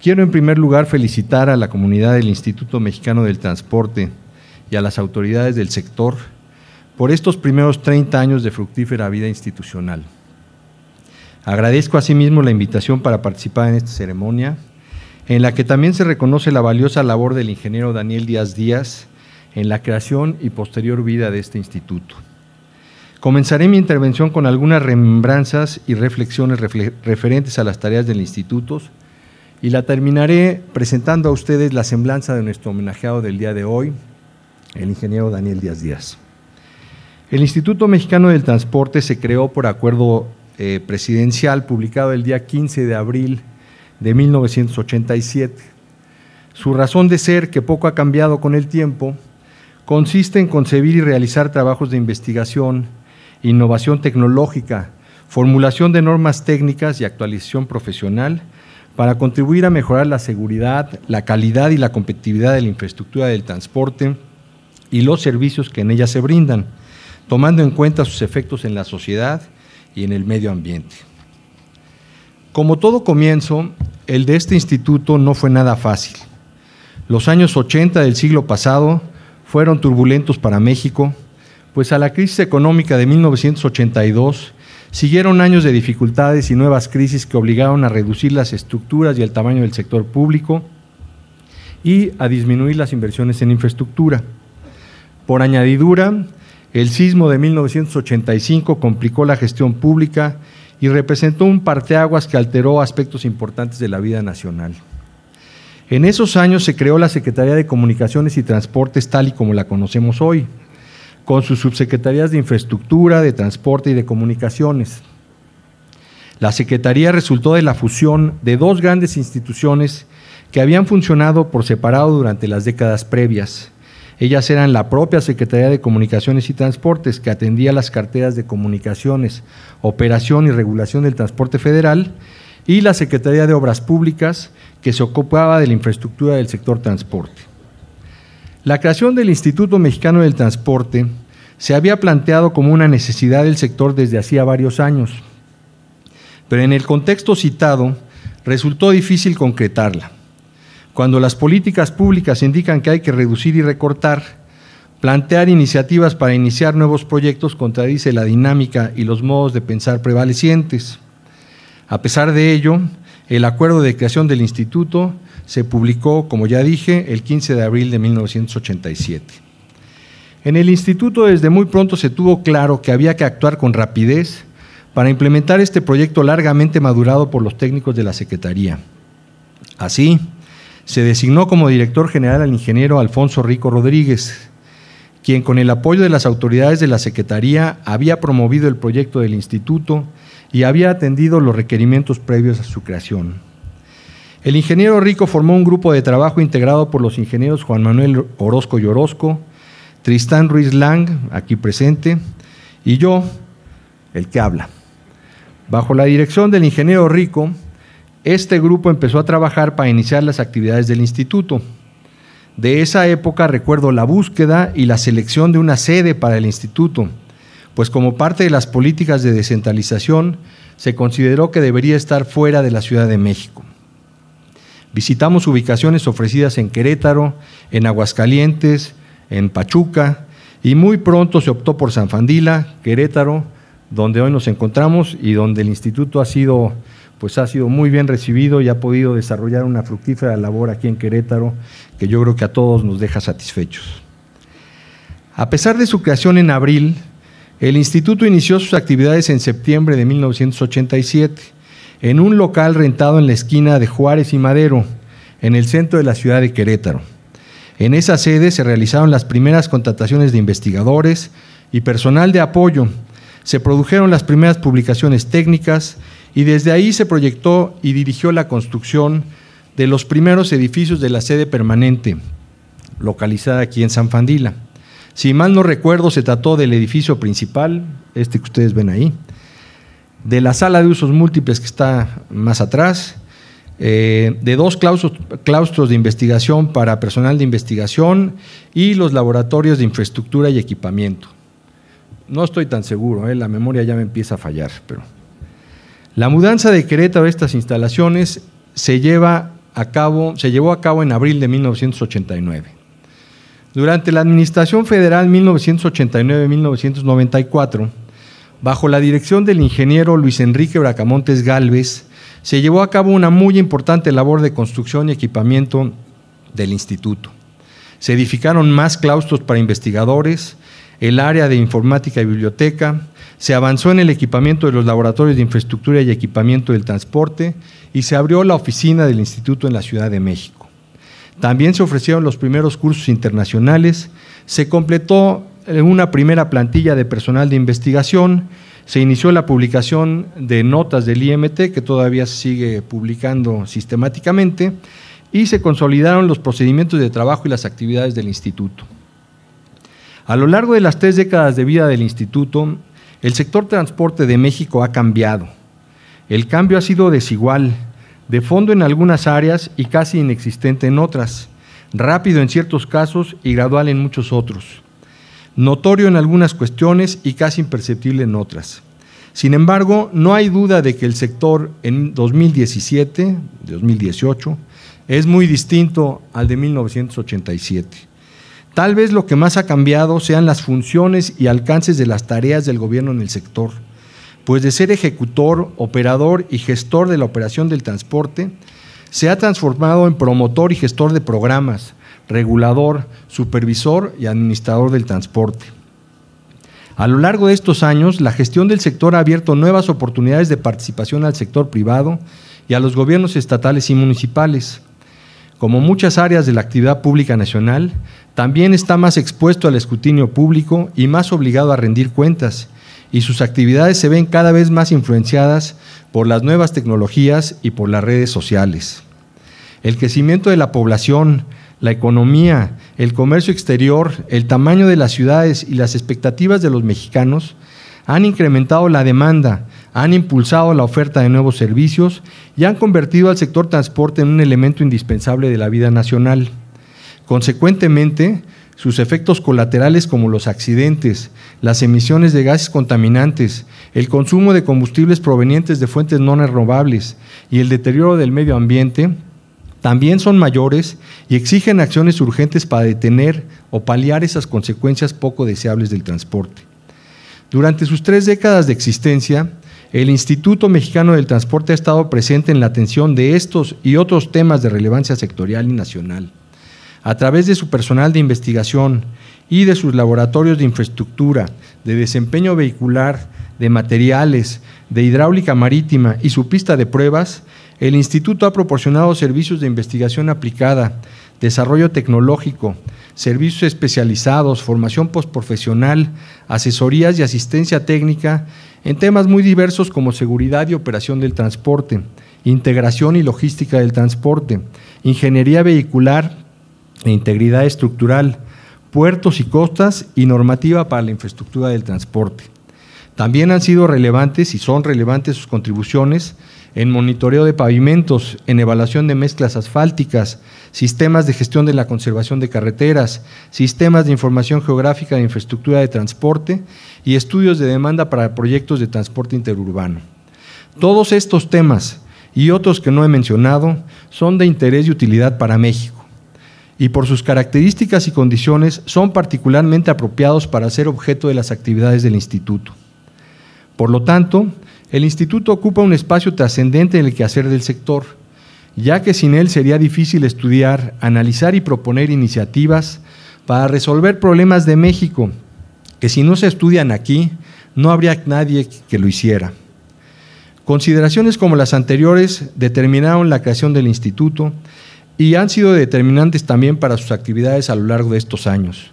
Quiero en primer lugar felicitar a la comunidad del Instituto Mexicano del Transporte y a las autoridades del sector por estos primeros 30 años de fructífera vida institucional Agradezco asimismo la invitación para participar en esta ceremonia, en la que también se reconoce la valiosa labor del ingeniero Daniel Díaz Díaz en la creación y posterior vida de este instituto. Comenzaré mi intervención con algunas remembranzas y reflexiones referentes a las tareas del instituto y la terminaré presentando a ustedes la semblanza de nuestro homenajeado del día de hoy, el ingeniero Daniel Díaz Díaz. El Instituto Mexicano del Transporte se creó por acuerdo eh, presidencial publicado el día 15 de abril de 1987. Su razón de ser, que poco ha cambiado con el tiempo, consiste en concebir y realizar trabajos de investigación, innovación tecnológica, formulación de normas técnicas y actualización profesional para contribuir a mejorar la seguridad, la calidad y la competitividad de la infraestructura del transporte y los servicios que en ella se brindan, tomando en cuenta sus efectos en la sociedad y en el medio ambiente. Como todo comienzo, el de este instituto no fue nada fácil. Los años 80 del siglo pasado fueron turbulentos para México, pues a la crisis económica de 1982 siguieron años de dificultades y nuevas crisis que obligaron a reducir las estructuras y el tamaño del sector público y a disminuir las inversiones en infraestructura. Por añadidura, el sismo de 1985 complicó la gestión pública y representó un parteaguas que alteró aspectos importantes de la vida nacional. En esos años se creó la Secretaría de Comunicaciones y Transportes tal y como la conocemos hoy, con sus subsecretarías de Infraestructura, de Transporte y de Comunicaciones. La Secretaría resultó de la fusión de dos grandes instituciones que habían funcionado por separado durante las décadas previas, ellas eran la propia Secretaría de Comunicaciones y Transportes, que atendía las carteras de comunicaciones, operación y regulación del transporte federal, y la Secretaría de Obras Públicas, que se ocupaba de la infraestructura del sector transporte. La creación del Instituto Mexicano del Transporte se había planteado como una necesidad del sector desde hacía varios años, pero en el contexto citado resultó difícil concretarla. Cuando las políticas públicas indican que hay que reducir y recortar, plantear iniciativas para iniciar nuevos proyectos contradice la dinámica y los modos de pensar prevalecientes. A pesar de ello, el acuerdo de creación del instituto se publicó, como ya dije, el 15 de abril de 1987. En el instituto desde muy pronto se tuvo claro que había que actuar con rapidez para implementar este proyecto largamente madurado por los técnicos de la Secretaría. Así, se designó como director general al ingeniero Alfonso Rico Rodríguez, quien con el apoyo de las autoridades de la Secretaría había promovido el proyecto del instituto y había atendido los requerimientos previos a su creación. El ingeniero Rico formó un grupo de trabajo integrado por los ingenieros Juan Manuel Orozco y Orozco, Tristán Ruiz Lang, aquí presente, y yo, el que habla. Bajo la dirección del ingeniero Rico, este grupo empezó a trabajar para iniciar las actividades del instituto. De esa época recuerdo la búsqueda y la selección de una sede para el instituto, pues como parte de las políticas de descentralización se consideró que debería estar fuera de la Ciudad de México. Visitamos ubicaciones ofrecidas en Querétaro, en Aguascalientes, en Pachuca y muy pronto se optó por San Fandila, Querétaro, donde hoy nos encontramos y donde el instituto ha sido pues ha sido muy bien recibido y ha podido desarrollar una fructífera labor aquí en Querétaro que yo creo que a todos nos deja satisfechos. A pesar de su creación en abril, el instituto inició sus actividades en septiembre de 1987 en un local rentado en la esquina de Juárez y Madero, en el centro de la ciudad de Querétaro. En esa sede se realizaron las primeras contrataciones de investigadores y personal de apoyo, se produjeron las primeras publicaciones técnicas y desde ahí se proyectó y dirigió la construcción de los primeros edificios de la sede permanente, localizada aquí en San Fandila. Si mal no recuerdo, se trató del edificio principal, este que ustedes ven ahí, de la sala de usos múltiples que está más atrás, eh, de dos claustros, de investigación para personal de investigación y los laboratorios de infraestructura y equipamiento. No estoy tan seguro, eh, la memoria ya me empieza a fallar, pero la mudanza de Querétaro a estas instalaciones se, lleva a cabo, se llevó a cabo en abril de 1989. Durante la Administración Federal 1989-1994, bajo la dirección del ingeniero Luis Enrique Bracamontes Galvez, se llevó a cabo una muy importante labor de construcción y equipamiento del instituto. Se edificaron más claustros para investigadores, el área de informática y biblioteca, se avanzó en el equipamiento de los laboratorios de infraestructura y equipamiento del transporte y se abrió la oficina del instituto en la Ciudad de México. También se ofrecieron los primeros cursos internacionales, se completó una primera plantilla de personal de investigación, se inició la publicación de notas del IMT, que todavía sigue publicando sistemáticamente, y se consolidaron los procedimientos de trabajo y las actividades del instituto. A lo largo de las tres décadas de vida del instituto, el sector transporte de México ha cambiado. El cambio ha sido desigual, de fondo en algunas áreas y casi inexistente en otras, rápido en ciertos casos y gradual en muchos otros, notorio en algunas cuestiones y casi imperceptible en otras. Sin embargo, no hay duda de que el sector en 2017, 2018, es muy distinto al de 1987. Tal vez lo que más ha cambiado sean las funciones y alcances de las tareas del gobierno en el sector, pues de ser ejecutor, operador y gestor de la operación del transporte, se ha transformado en promotor y gestor de programas, regulador, supervisor y administrador del transporte. A lo largo de estos años, la gestión del sector ha abierto nuevas oportunidades de participación al sector privado y a los gobiernos estatales y municipales, como muchas áreas de la actividad pública nacional, también está más expuesto al escrutinio público y más obligado a rendir cuentas, y sus actividades se ven cada vez más influenciadas por las nuevas tecnologías y por las redes sociales. El crecimiento de la población, la economía, el comercio exterior, el tamaño de las ciudades y las expectativas de los mexicanos han incrementado la demanda, han impulsado la oferta de nuevos servicios y han convertido al sector transporte en un elemento indispensable de la vida nacional. Consecuentemente, sus efectos colaterales como los accidentes, las emisiones de gases contaminantes, el consumo de combustibles provenientes de fuentes no renovables y el deterioro del medio ambiente también son mayores y exigen acciones urgentes para detener o paliar esas consecuencias poco deseables del transporte. Durante sus tres décadas de existencia, el Instituto Mexicano del Transporte ha estado presente en la atención de estos y otros temas de relevancia sectorial y nacional. A través de su personal de investigación y de sus laboratorios de infraestructura, de desempeño vehicular, de materiales, de hidráulica marítima y su pista de pruebas, el instituto ha proporcionado servicios de investigación aplicada, desarrollo tecnológico, servicios especializados, formación postprofesional, asesorías y asistencia técnica en temas muy diversos como seguridad y operación del transporte, integración y logística del transporte, ingeniería vehicular e integridad estructural, puertos y costas y normativa para la infraestructura del transporte. También han sido relevantes y son relevantes sus contribuciones en monitoreo de pavimentos, en evaluación de mezclas asfálticas, sistemas de gestión de la conservación de carreteras, sistemas de información geográfica de infraestructura de transporte y estudios de demanda para proyectos de transporte interurbano. Todos estos temas y otros que no he mencionado son de interés y utilidad para México y por sus características y condiciones son particularmente apropiados para ser objeto de las actividades del instituto. Por lo tanto, el instituto ocupa un espacio trascendente en el quehacer del sector, ya que sin él sería difícil estudiar, analizar y proponer iniciativas para resolver problemas de México, que si no se estudian aquí, no habría nadie que lo hiciera. Consideraciones como las anteriores determinaron la creación del instituto y han sido determinantes también para sus actividades a lo largo de estos años.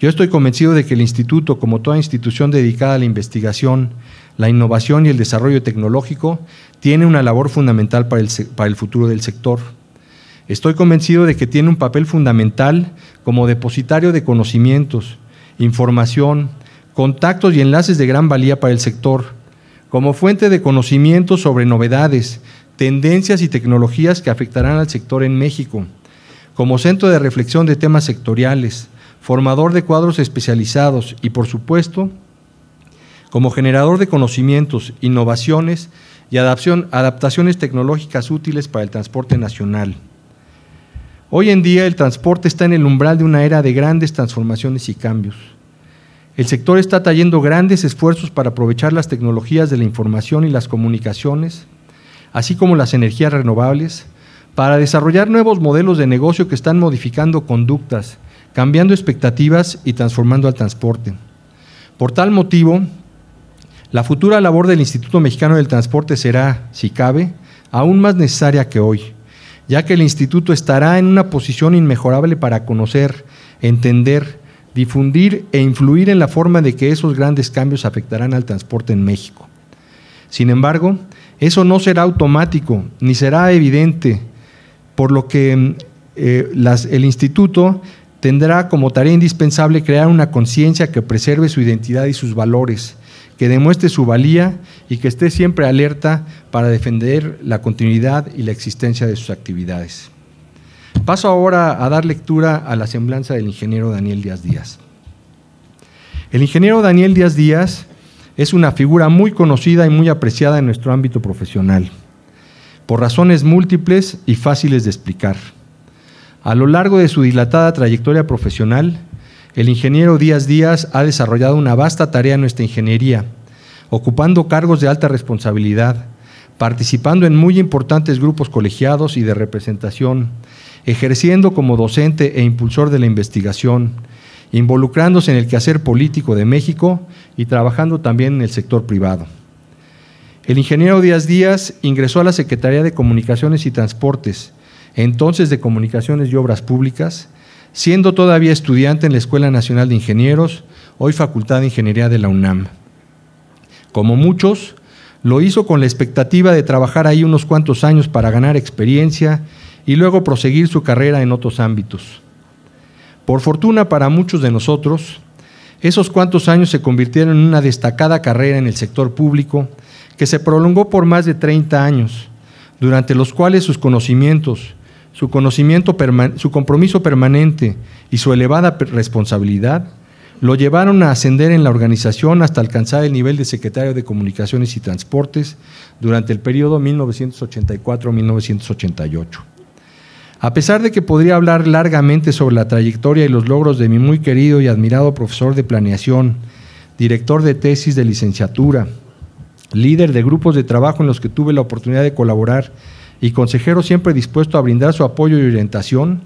Yo estoy convencido de que el instituto, como toda institución dedicada a la investigación, la innovación y el desarrollo tecnológico tiene una labor fundamental para el, para el futuro del sector. Estoy convencido de que tiene un papel fundamental como depositario de conocimientos, información, contactos y enlaces de gran valía para el sector, como fuente de conocimientos sobre novedades, tendencias y tecnologías que afectarán al sector en México, como centro de reflexión de temas sectoriales, formador de cuadros especializados y, por supuesto, como generador de conocimientos, innovaciones y adaptaciones tecnológicas útiles para el transporte nacional. Hoy en día el transporte está en el umbral de una era de grandes transformaciones y cambios. El sector está trayendo grandes esfuerzos para aprovechar las tecnologías de la información y las comunicaciones, así como las energías renovables, para desarrollar nuevos modelos de negocio que están modificando conductas, cambiando expectativas y transformando al transporte. Por tal motivo, la futura labor del Instituto Mexicano del Transporte será, si cabe, aún más necesaria que hoy, ya que el instituto estará en una posición inmejorable para conocer, entender, difundir e influir en la forma de que esos grandes cambios afectarán al transporte en México. Sin embargo, eso no será automático ni será evidente, por lo que mm, eh, el instituto tendrá como tarea indispensable crear una conciencia que preserve su identidad y sus valores, que demuestre su valía y que esté siempre alerta para defender la continuidad y la existencia de sus actividades. Paso ahora a dar lectura a la semblanza del ingeniero Daniel Díaz Díaz. El ingeniero Daniel Díaz Díaz es una figura muy conocida y muy apreciada en nuestro ámbito profesional, por razones múltiples y fáciles de explicar. A lo largo de su dilatada trayectoria profesional, el ingeniero Díaz Díaz ha desarrollado una vasta tarea en nuestra ingeniería, ocupando cargos de alta responsabilidad, participando en muy importantes grupos colegiados y de representación, ejerciendo como docente e impulsor de la investigación, involucrándose en el quehacer político de México y trabajando también en el sector privado. El ingeniero Díaz Díaz ingresó a la Secretaría de Comunicaciones y Transportes, entonces de Comunicaciones y Obras Públicas, siendo todavía estudiante en la Escuela Nacional de Ingenieros, hoy Facultad de Ingeniería de la UNAM. Como muchos, lo hizo con la expectativa de trabajar ahí unos cuantos años para ganar experiencia y luego proseguir su carrera en otros ámbitos. Por fortuna para muchos de nosotros, esos cuantos años se convirtieron en una destacada carrera en el sector público que se prolongó por más de 30 años, durante los cuales sus conocimientos, su, conocimiento su compromiso permanente y su elevada responsabilidad lo llevaron a ascender en la organización hasta alcanzar el nivel de secretario de Comunicaciones y Transportes durante el periodo 1984-1988. A pesar de que podría hablar largamente sobre la trayectoria y los logros de mi muy querido y admirado profesor de planeación, director de tesis de licenciatura, líder de grupos de trabajo en los que tuve la oportunidad de colaborar y consejero siempre dispuesto a brindar su apoyo y orientación,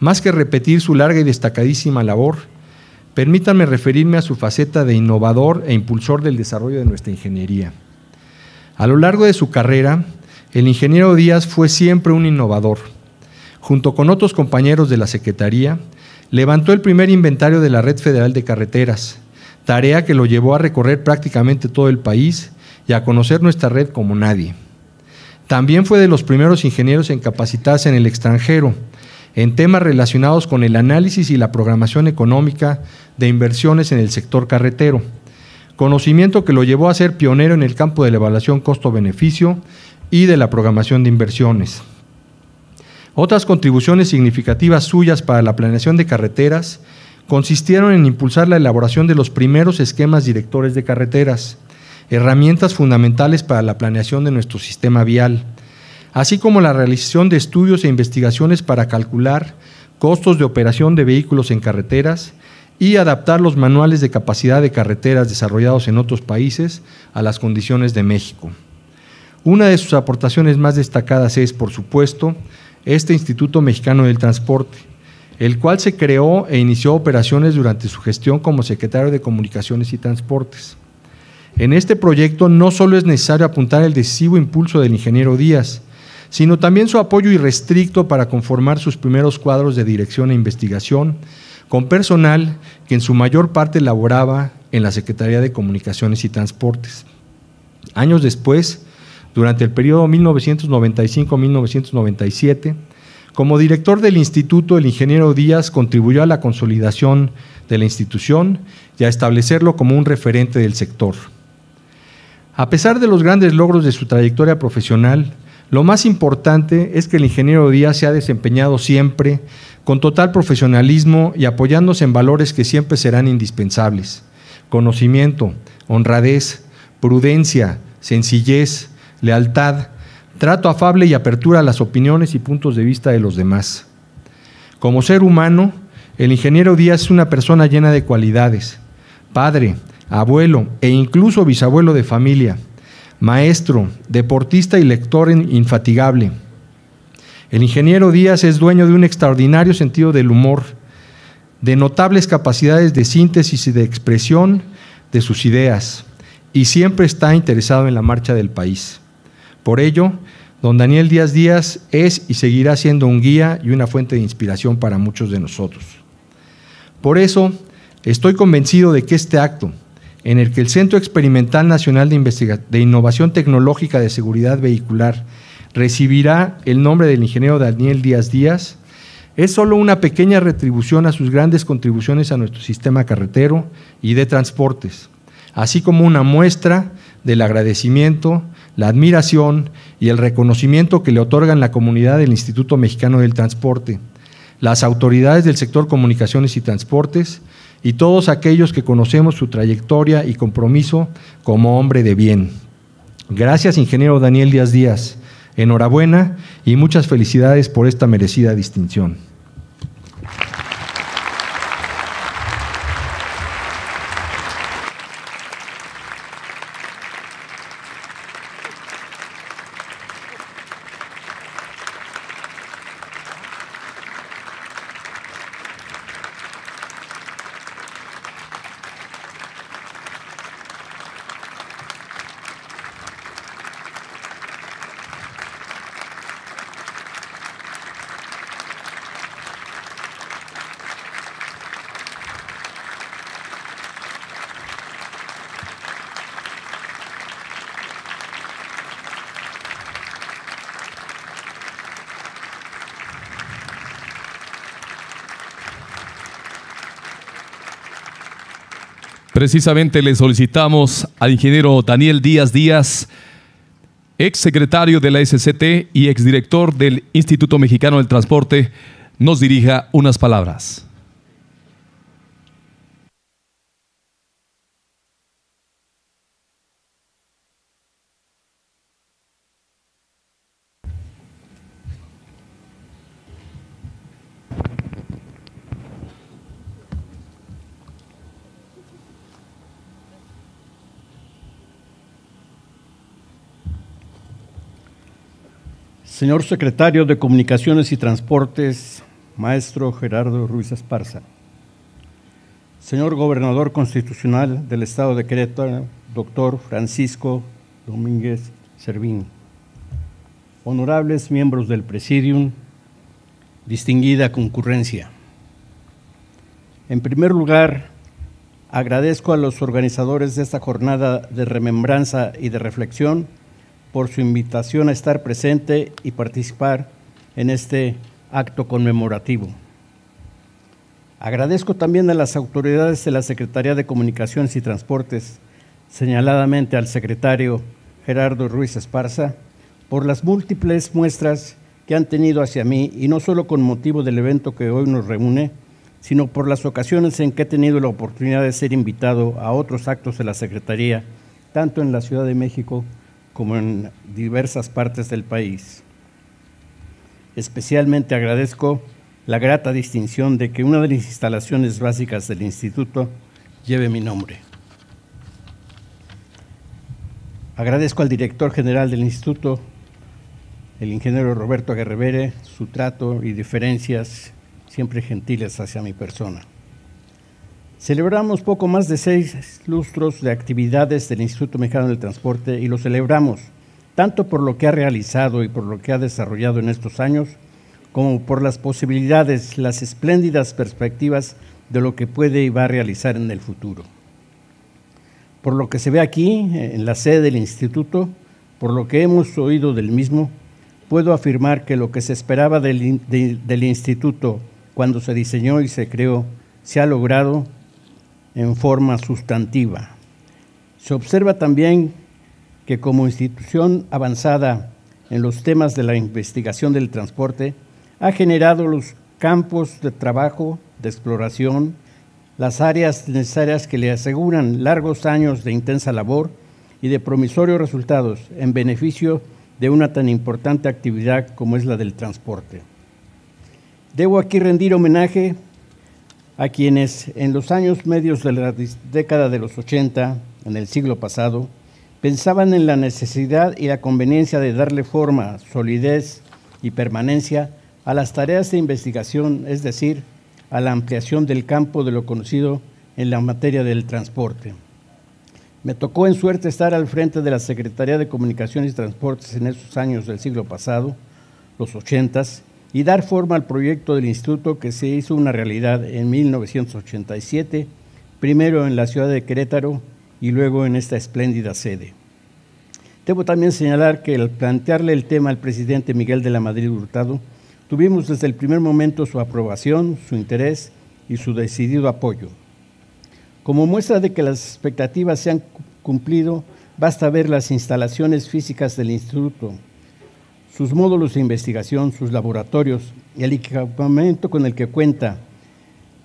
más que repetir su larga y destacadísima labor, permítanme referirme a su faceta de innovador e impulsor del desarrollo de nuestra ingeniería. A lo largo de su carrera, el ingeniero Díaz fue siempre un innovador. Junto con otros compañeros de la Secretaría, levantó el primer inventario de la Red Federal de Carreteras, tarea que lo llevó a recorrer prácticamente todo el país y a conocer nuestra red como nadie. También fue de los primeros ingenieros en capacitarse en el extranjero en temas relacionados con el análisis y la programación económica de inversiones en el sector carretero, conocimiento que lo llevó a ser pionero en el campo de la evaluación costo-beneficio y de la programación de inversiones. Otras contribuciones significativas suyas para la planeación de carreteras consistieron en impulsar la elaboración de los primeros esquemas directores de carreteras, herramientas fundamentales para la planeación de nuestro sistema vial, así como la realización de estudios e investigaciones para calcular costos de operación de vehículos en carreteras y adaptar los manuales de capacidad de carreteras desarrollados en otros países a las condiciones de México. Una de sus aportaciones más destacadas es, por supuesto, este Instituto Mexicano del Transporte, el cual se creó e inició operaciones durante su gestión como secretario de Comunicaciones y Transportes. En este proyecto no solo es necesario apuntar el decisivo impulso del ingeniero Díaz, sino también su apoyo irrestricto para conformar sus primeros cuadros de dirección e investigación, con personal que en su mayor parte laboraba en la Secretaría de Comunicaciones y Transportes. Años después, durante el periodo 1995-1997, como director del instituto, el ingeniero Díaz contribuyó a la consolidación de la institución y a establecerlo como un referente del sector. A pesar de los grandes logros de su trayectoria profesional, lo más importante es que el ingeniero Díaz se ha desempeñado siempre con total profesionalismo y apoyándose en valores que siempre serán indispensables. Conocimiento, honradez, prudencia, sencillez, lealtad, trato afable y apertura a las opiniones y puntos de vista de los demás. Como ser humano, el ingeniero Díaz es una persona llena de cualidades, padre, abuelo e incluso bisabuelo de familia, maestro, deportista y lector infatigable. El ingeniero Díaz es dueño de un extraordinario sentido del humor, de notables capacidades de síntesis y de expresión de sus ideas, y siempre está interesado en la marcha del país. Por ello, don Daniel Díaz Díaz es y seguirá siendo un guía y una fuente de inspiración para muchos de nosotros. Por eso, estoy convencido de que este acto, en el que el Centro Experimental Nacional de, Innovación Tecnológica de Seguridad Vehicular recibirá el nombre del ingeniero Daniel Díaz Díaz, es solo una pequeña retribución a sus grandes contribuciones a nuestro sistema carretero y de transportes, así como una muestra del agradecimiento, la admiración y el reconocimiento que le otorgan la comunidad del Instituto Mexicano del Transporte, las autoridades del sector comunicaciones y transportes, y todos aquellos que conocemos su trayectoria y compromiso como hombre de bien. Gracias, ingeniero Daniel Díaz Díaz. Enhorabuena y muchas felicidades por esta merecida distinción. Precisamente le solicitamos al ingeniero Daniel Díaz Díaz, ex secretario de la SCT y exdirector del Instituto Mexicano del Transporte, nos dirija unas palabras. Señor Secretario de Comunicaciones y Transportes, Maestro Gerardo Ruiz Esparza. Señor Gobernador Constitucional del Estado de Querétaro, Doctor Francisco Domínguez Servín. Honorables miembros del Presidium, distinguida concurrencia. En primer lugar, agradezco a los organizadores de esta jornada de remembranza y de reflexión por su invitación a estar presente y participar en este acto conmemorativo. Agradezco también a las autoridades de la Secretaría de Comunicaciones y Transportes, señaladamente al secretario Gerardo Ruiz Esparza, por las múltiples muestras que han tenido hacia mí, y no solo con motivo del evento que hoy nos reúne, sino por las ocasiones en que he tenido la oportunidad de ser invitado a otros actos de la Secretaría, tanto en la Ciudad de México como en diversas partes del país. Especialmente agradezco la grata distinción de que una de las instalaciones básicas del instituto lleve mi nombre. Agradezco al director general del instituto, el ingeniero Roberto Aguerrevere, su trato y diferencias siempre gentiles hacia mi persona. Celebramos poco más de seis lustros de actividades del Instituto Mexicano del Transporte y lo celebramos tanto por lo que ha realizado y por lo que ha desarrollado en estos años, como por las posibilidades, las espléndidas perspectivas de lo que puede y va a realizar en el futuro. Por lo que se ve aquí, en la sede del instituto, por lo que hemos oído del mismo, puedo afirmar que lo que se esperaba del, del instituto cuando se diseñó y se creó se ha logrado en forma sustantiva. Se observa también que como institución avanzada en los temas de la investigación del transporte, ha generado los campos de trabajo, de exploración, las áreas necesarias que le aseguran largos años de intensa labor y de promisorios resultados en beneficio de una tan importante actividad como es la del transporte. Debo aquí rendir homenaje a quienes en los años medios de la década de los 80, en el siglo pasado, pensaban en la necesidad y la conveniencia de darle forma, solidez y permanencia a las tareas de investigación, es decir, a la ampliación del campo de lo conocido en la materia del transporte. Me tocó en suerte estar al frente de la Secretaría de Comunicaciones y Transportes en esos años del siglo pasado, los 80s, y dar forma al proyecto del instituto que se hizo una realidad en 1987, primero en la ciudad de Querétaro y luego en esta espléndida sede. Debo también señalar que al plantearle el tema al presidente Miguel de la Madrid Hurtado, tuvimos desde el primer momento su aprobación, su interés y su decidido apoyo. Como muestra de que las expectativas se han cumplido, basta ver las instalaciones físicas del instituto, sus módulos de investigación, sus laboratorios, y el equipamiento con el que cuenta,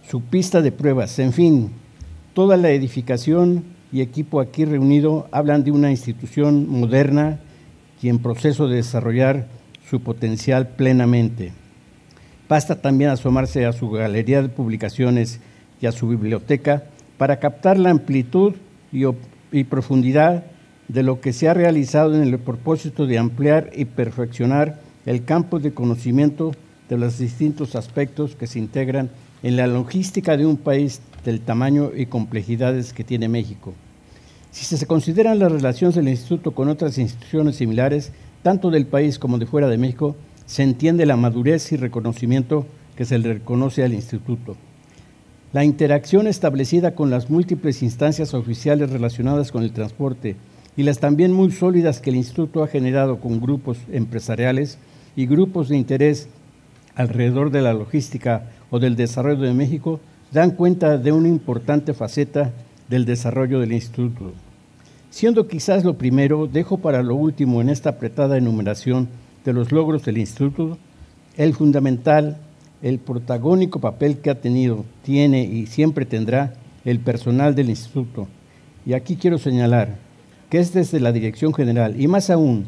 su pista de pruebas, en fin, toda la edificación y equipo aquí reunido hablan de una institución moderna y en proceso de desarrollar su potencial plenamente. Basta también asomarse a su galería de publicaciones y a su biblioteca para captar la amplitud y, y profundidad de lo que se ha realizado en el propósito de ampliar y perfeccionar el campo de conocimiento de los distintos aspectos que se integran en la logística de un país del tamaño y complejidades que tiene México. Si se consideran las relaciones del instituto con otras instituciones similares, tanto del país como de fuera de México, se entiende la madurez y reconocimiento que se le reconoce al instituto. La interacción establecida con las múltiples instancias oficiales relacionadas con el transporte, y las también muy sólidas que el instituto ha generado con grupos empresariales y grupos de interés alrededor de la logística o del desarrollo de México, dan cuenta de una importante faceta del desarrollo del instituto. Siendo quizás lo primero, dejo para lo último en esta apretada enumeración de los logros del instituto el fundamental, el protagónico papel que ha tenido, tiene y siempre tendrá el personal del instituto. Y aquí quiero señalar que es desde la Dirección General y más aún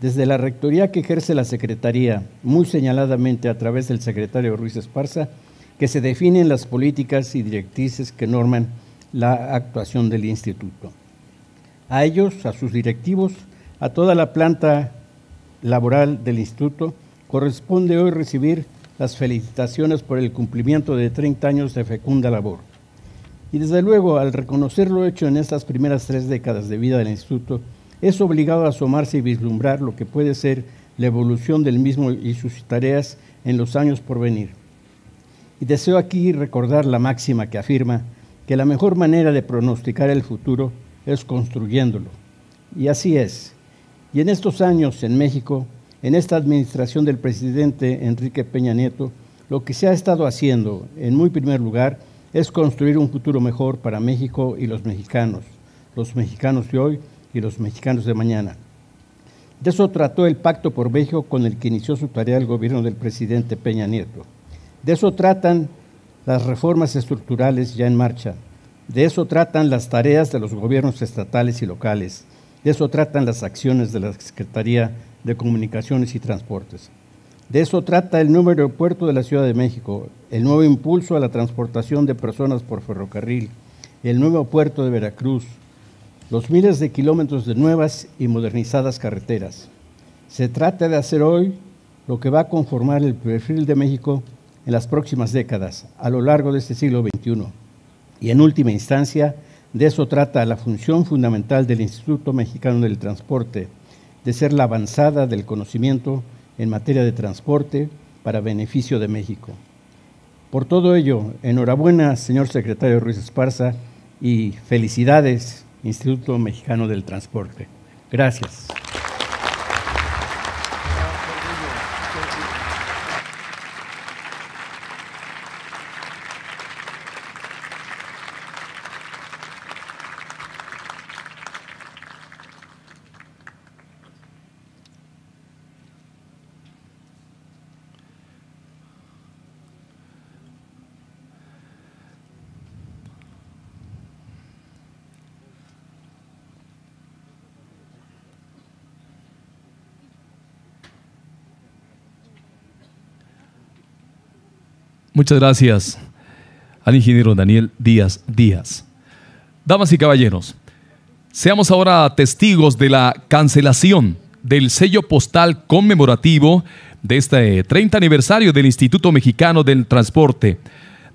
desde la rectoría que ejerce la Secretaría, muy señaladamente a través del secretario Ruiz Esparza, que se definen las políticas y directrices que norman la actuación del instituto. A ellos, a sus directivos, a toda la planta laboral del instituto, corresponde hoy recibir las felicitaciones por el cumplimiento de 30 años de fecunda labor y desde luego, al reconocer lo hecho en estas primeras tres décadas de vida del instituto, es obligado a asomarse y vislumbrar lo que puede ser la evolución del mismo y sus tareas en los años por venir. Y deseo aquí recordar la máxima que afirma que la mejor manera de pronosticar el futuro es construyéndolo. Y así es. Y en estos años en México, en esta administración del presidente Enrique Peña Nieto, lo que se ha estado haciendo, en muy primer lugar, es construir un futuro mejor para México y los mexicanos, los mexicanos de hoy y los mexicanos de mañana. De eso trató el Pacto por México con el que inició su tarea el gobierno del presidente Peña Nieto. De eso tratan las reformas estructurales ya en marcha. De eso tratan las tareas de los gobiernos estatales y locales. De eso tratan las acciones de la Secretaría de Comunicaciones y Transportes. De eso trata el nuevo aeropuerto de la Ciudad de México, el nuevo impulso a la transportación de personas por ferrocarril, el nuevo puerto de Veracruz, los miles de kilómetros de nuevas y modernizadas carreteras. Se trata de hacer hoy lo que va a conformar el perfil de México en las próximas décadas, a lo largo de este siglo XXI. Y en última instancia, de eso trata la función fundamental del Instituto Mexicano del Transporte, de ser la avanzada del conocimiento en materia de transporte para beneficio de México. Por todo ello, enhorabuena, señor secretario Ruiz Esparza, y felicidades, Instituto Mexicano del Transporte. Gracias. Muchas gracias al ingeniero Daniel Díaz Díaz. Damas y caballeros, seamos ahora testigos de la cancelación del sello postal conmemorativo de este 30 aniversario del Instituto Mexicano del Transporte,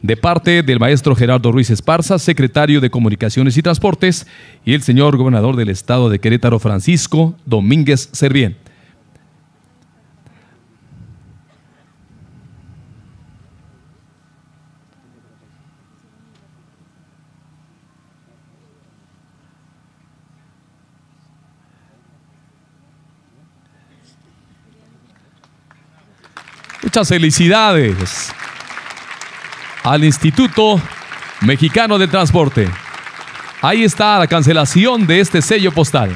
de parte del maestro Gerardo Ruiz Esparza, secretario de Comunicaciones y Transportes, y el señor gobernador del estado de Querétaro, Francisco Domínguez Servién. Muchas felicidades al Instituto Mexicano de Transporte. Ahí está la cancelación de este sello postal.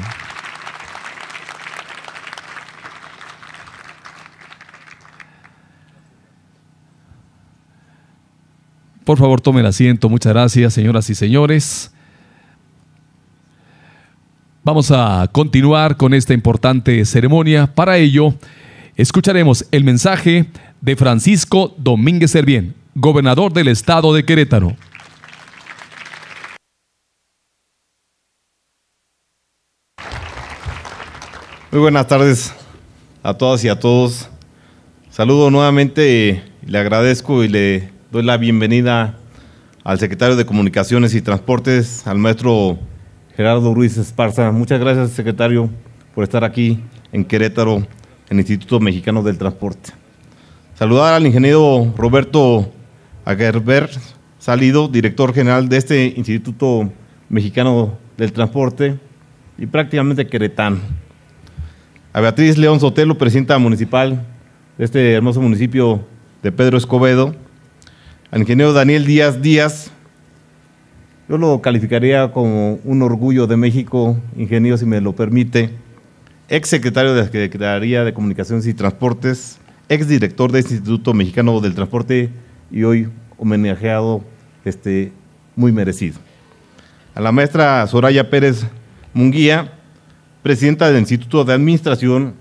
Por favor, tome el asiento. Muchas gracias, señoras y señores. Vamos a continuar con esta importante ceremonia. Para ello, Escucharemos el mensaje de Francisco Domínguez Servién, gobernador del estado de Querétaro. Muy buenas tardes a todas y a todos. Saludo nuevamente, le agradezco y le doy la bienvenida al secretario de Comunicaciones y Transportes, al maestro Gerardo Ruiz Esparza. Muchas gracias, secretario, por estar aquí en Querétaro el Instituto Mexicano del Transporte. Saludar al ingeniero Roberto Aguerber Salido, director general de este Instituto Mexicano del Transporte y prácticamente queretano. A Beatriz León Sotelo, presidenta municipal de este hermoso municipio de Pedro Escobedo. Al ingeniero Daniel Díaz Díaz, yo lo calificaría como un orgullo de México, ingeniero, si me lo permite ex secretario de la Secretaría de Comunicaciones y Transportes, ex director del Instituto Mexicano del Transporte y hoy homenajeado este, muy merecido. A la maestra Soraya Pérez Munguía, presidenta del Instituto de Administración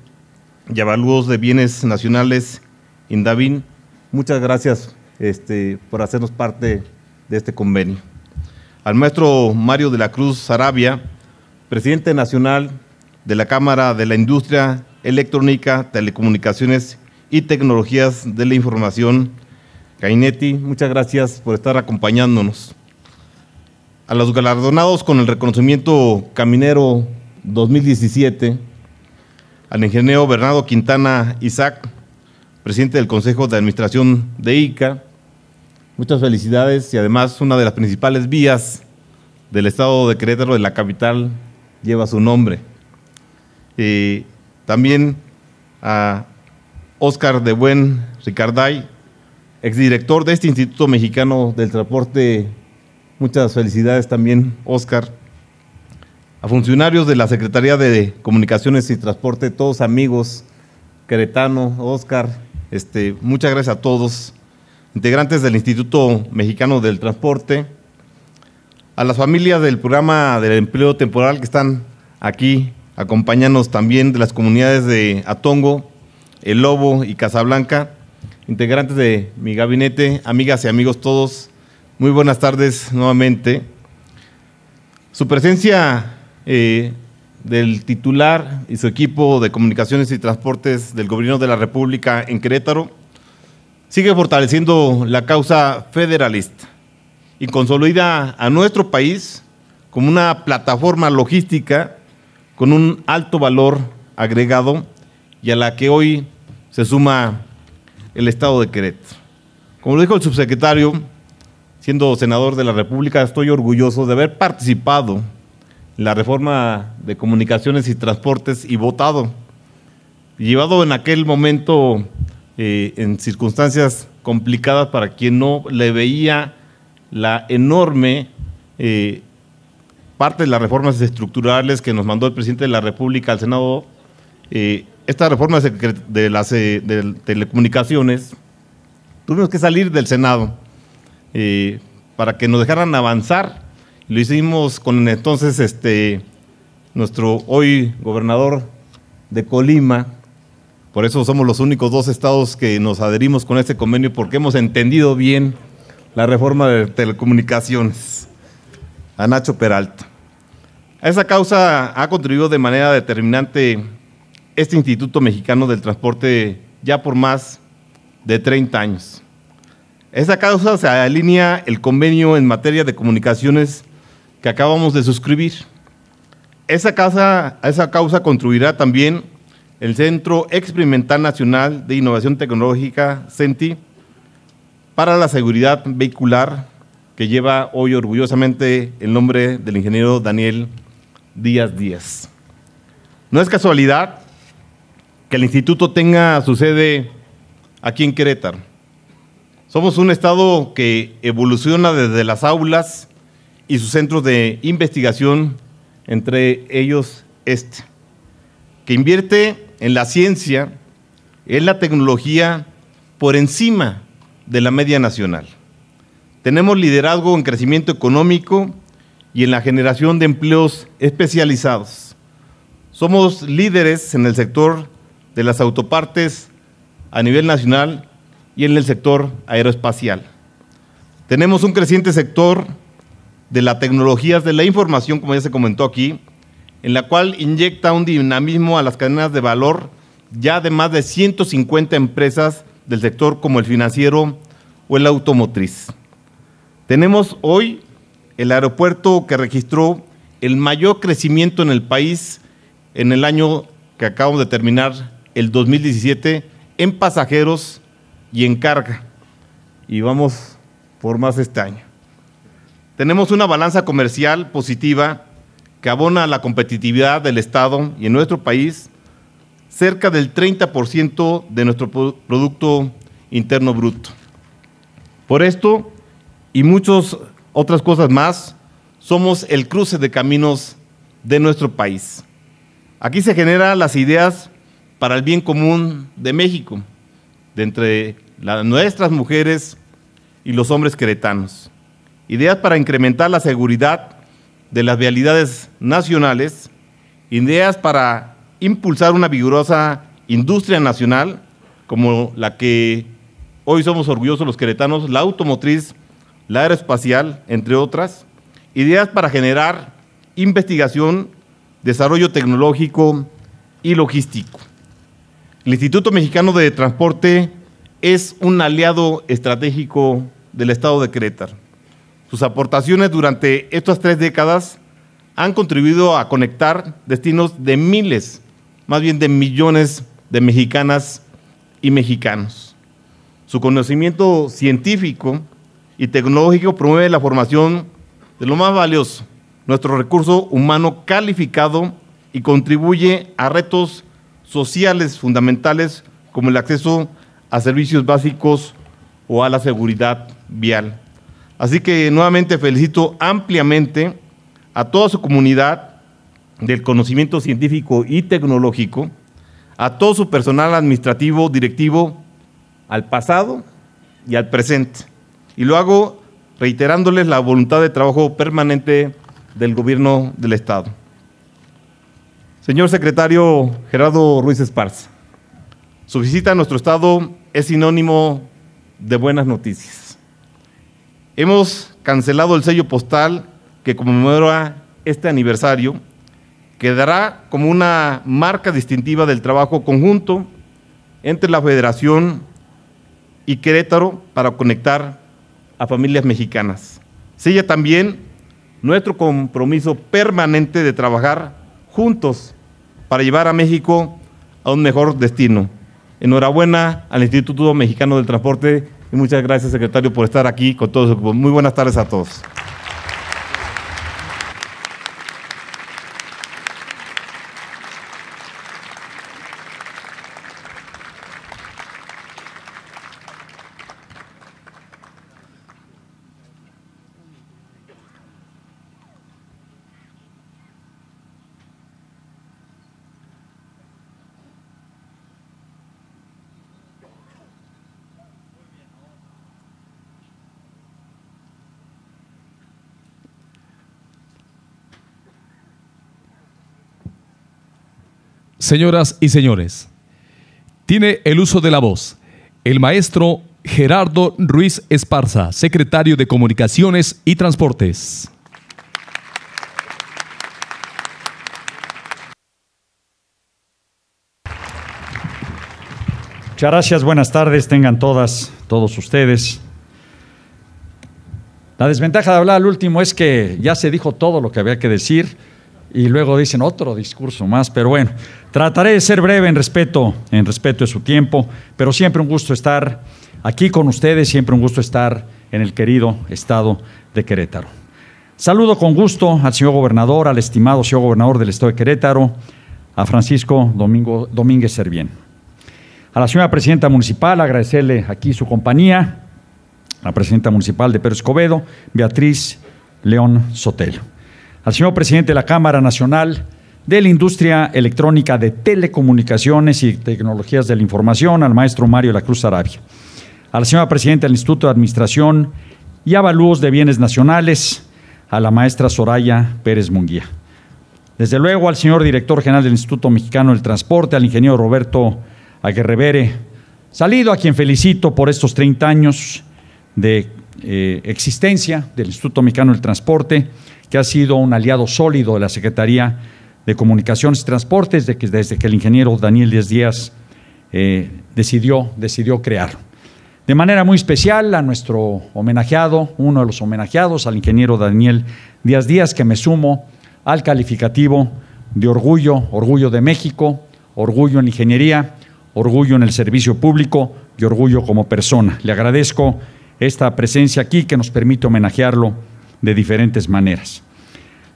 y Avalúos de Bienes Nacionales, Indavin, muchas gracias este, por hacernos parte de este convenio. Al maestro Mario de la Cruz Arabia, presidente nacional de la Cámara de la Industria Electrónica, Telecomunicaciones y Tecnologías de la Información, Cainetti, muchas gracias por estar acompañándonos. A los galardonados con el reconocimiento Caminero 2017, al ingeniero Bernardo Quintana Isaac, presidente del Consejo de Administración de ICA, muchas felicidades y además una de las principales vías del estado de Querétaro, de la capital, lleva su nombre y también a Oscar de Buen Ricarday, exdirector de este Instituto Mexicano del Transporte. Muchas felicidades también, Oscar. A funcionarios de la Secretaría de Comunicaciones y Transporte, todos amigos, Queretano, Oscar, este, muchas gracias a todos. Integrantes del Instituto Mexicano del Transporte, a las familias del programa del empleo temporal que están aquí Acompáñanos también de las comunidades de Atongo, El Lobo y Casablanca, integrantes de mi gabinete, amigas y amigos todos. Muy buenas tardes nuevamente. Su presencia eh, del titular y su equipo de comunicaciones y transportes del Gobierno de la República en Querétaro sigue fortaleciendo la causa federalista y consolida a nuestro país como una plataforma logística con un alto valor agregado y a la que hoy se suma el Estado de Querétaro. Como lo dijo el subsecretario, siendo senador de la República, estoy orgulloso de haber participado en la reforma de comunicaciones y transportes y votado, llevado en aquel momento eh, en circunstancias complicadas para quien no le veía la enorme eh, parte de las reformas estructurales que nos mandó el presidente de la República al Senado, eh, esta reforma de las eh, telecomunicaciones, tuvimos que salir del Senado eh, para que nos dejaran avanzar. Lo hicimos con entonces este, nuestro hoy gobernador de Colima. Por eso somos los únicos dos estados que nos adherimos con este convenio porque hemos entendido bien la reforma de telecomunicaciones. A Nacho Peralta. A esa causa ha contribuido de manera determinante este Instituto Mexicano del Transporte ya por más de 30 años. esa causa se alinea el convenio en materia de comunicaciones que acabamos de suscribir. Esa causa, a esa causa contribuirá también el Centro Experimental Nacional de Innovación Tecnológica, CENTI, para la seguridad vehicular, que lleva hoy orgullosamente el nombre del ingeniero Daniel días días. No es casualidad que el instituto tenga su sede aquí en Querétaro. Somos un estado que evoluciona desde las aulas y sus centros de investigación, entre ellos este, que invierte en la ciencia, en la tecnología, por encima de la media nacional. Tenemos liderazgo en crecimiento económico y en la generación de empleos especializados. Somos líderes en el sector de las autopartes a nivel nacional y en el sector aeroespacial. Tenemos un creciente sector de las tecnologías de la información, como ya se comentó aquí, en la cual inyecta un dinamismo a las cadenas de valor ya de más de 150 empresas del sector como el financiero o el automotriz. Tenemos hoy el aeropuerto que registró el mayor crecimiento en el país en el año que acabamos de terminar, el 2017, en pasajeros y en carga. Y vamos por más este año. Tenemos una balanza comercial positiva que abona la competitividad del Estado y en nuestro país cerca del 30% de nuestro Producto Interno Bruto. Por esto y muchos otras cosas más, somos el cruce de caminos de nuestro país. Aquí se generan las ideas para el bien común de México, de entre las nuestras mujeres y los hombres queretanos. Ideas para incrementar la seguridad de las vialidades nacionales, ideas para impulsar una vigorosa industria nacional como la que hoy somos orgullosos los queretanos, la automotriz la aeroespacial, entre otras, ideas para generar investigación, desarrollo tecnológico y logístico. El Instituto Mexicano de Transporte es un aliado estratégico del Estado de Querétaro. Sus aportaciones durante estas tres décadas han contribuido a conectar destinos de miles, más bien de millones de mexicanas y mexicanos. Su conocimiento científico y tecnológico promueve la formación de lo más valioso, nuestro recurso humano calificado y contribuye a retos sociales fundamentales como el acceso a servicios básicos o a la seguridad vial. Así que nuevamente felicito ampliamente a toda su comunidad del conocimiento científico y tecnológico, a todo su personal administrativo, directivo, al pasado y al presente y lo hago reiterándoles la voluntad de trabajo permanente del gobierno del Estado. Señor secretario Gerardo Ruiz Esparza, su visita a nuestro Estado es sinónimo de buenas noticias. Hemos cancelado el sello postal que conmemora este aniversario, quedará como una marca distintiva del trabajo conjunto entre la Federación y Querétaro para conectar a familias mexicanas. Sigue también nuestro compromiso permanente de trabajar juntos para llevar a México a un mejor destino. Enhorabuena al Instituto Mexicano del Transporte y muchas gracias, secretario, por estar aquí con todos. Muy buenas tardes a todos. Señoras y señores, tiene el uso de la voz el maestro Gerardo Ruiz Esparza, secretario de Comunicaciones y Transportes. Muchas gracias, buenas tardes, tengan todas, todos ustedes. La desventaja de hablar al último es que ya se dijo todo lo que había que decir y luego dicen otro discurso más, pero bueno, trataré de ser breve en respeto, en respeto de su tiempo, pero siempre un gusto estar aquí con ustedes, siempre un gusto estar en el querido estado de Querétaro. Saludo con gusto al señor gobernador, al estimado señor gobernador del estado de Querétaro, a Francisco Domínguez Servién. A la señora presidenta municipal, agradecerle aquí su compañía, la presidenta municipal de Pedro Escobedo, Beatriz León Sotelo al señor presidente de la Cámara Nacional de la Industria Electrónica de Telecomunicaciones y Tecnologías de la Información, al maestro Mario La Cruz Arabia, a la señora presidenta del Instituto de Administración y Avalúos de Bienes Nacionales, a la maestra Soraya Pérez Munguía. Desde luego al señor director general del Instituto Mexicano del Transporte, al ingeniero Roberto Aguerrevere, salido a quien felicito por estos 30 años de eh, existencia del Instituto Mexicano del Transporte, que ha sido un aliado sólido de la Secretaría de Comunicaciones y Transportes desde que el ingeniero Daniel Díaz Díaz eh, decidió, decidió crear. De manera muy especial a nuestro homenajeado, uno de los homenajeados, al ingeniero Daniel Díaz Díaz, que me sumo al calificativo de orgullo, orgullo de México, orgullo en ingeniería, orgullo en el servicio público y orgullo como persona. Le agradezco esta presencia aquí que nos permite homenajearlo de diferentes maneras.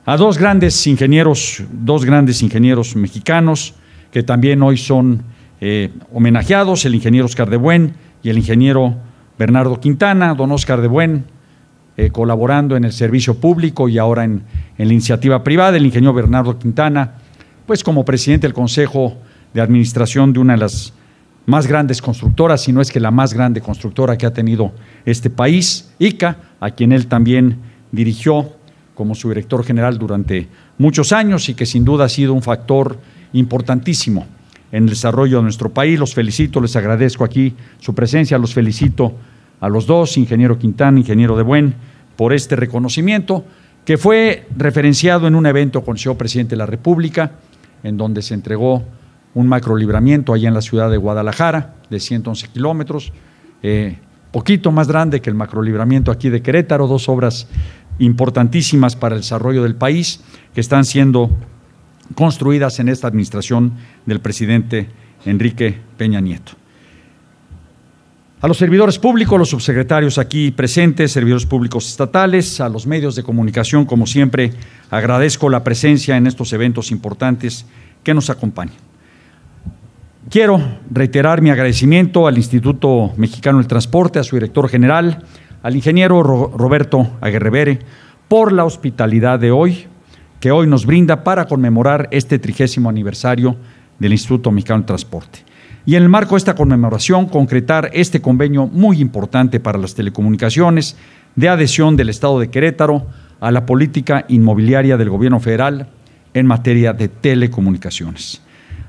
A dos grandes ingenieros, dos grandes ingenieros mexicanos que también hoy son eh, homenajeados, el ingeniero Oscar de Buen y el ingeniero Bernardo Quintana, don Oscar de Buen, eh, colaborando en el servicio público y ahora en, en la iniciativa privada, el ingeniero Bernardo Quintana, pues como presidente del Consejo de Administración de una de las más grandes constructoras, si no es que la más grande constructora que ha tenido este país, ICA, a quien él también dirigió como su director general durante muchos años y que sin duda ha sido un factor importantísimo en el desarrollo de nuestro país. Los felicito, les agradezco aquí su presencia, los felicito a los dos, ingeniero Quintán, ingeniero De Buen, por este reconocimiento que fue referenciado en un evento con el señor presidente de la República, en donde se entregó un macrolibramiento allá en la ciudad de Guadalajara, de 111 kilómetros, eh, poquito más grande que el macrolibramiento aquí de Querétaro, dos obras importantísimas para el desarrollo del país que están siendo construidas en esta administración del presidente Enrique Peña Nieto. A los servidores públicos, los subsecretarios aquí presentes, servidores públicos estatales, a los medios de comunicación, como siempre, agradezco la presencia en estos eventos importantes que nos acompañan. Quiero reiterar mi agradecimiento al Instituto Mexicano del Transporte, a su director general, al ingeniero Roberto Aguerrevere por la hospitalidad de hoy, que hoy nos brinda para conmemorar este trigésimo aniversario del Instituto Mexicano de Transporte. Y en el marco de esta conmemoración, concretar este convenio muy importante para las telecomunicaciones de adhesión del Estado de Querétaro a la política inmobiliaria del Gobierno federal en materia de telecomunicaciones.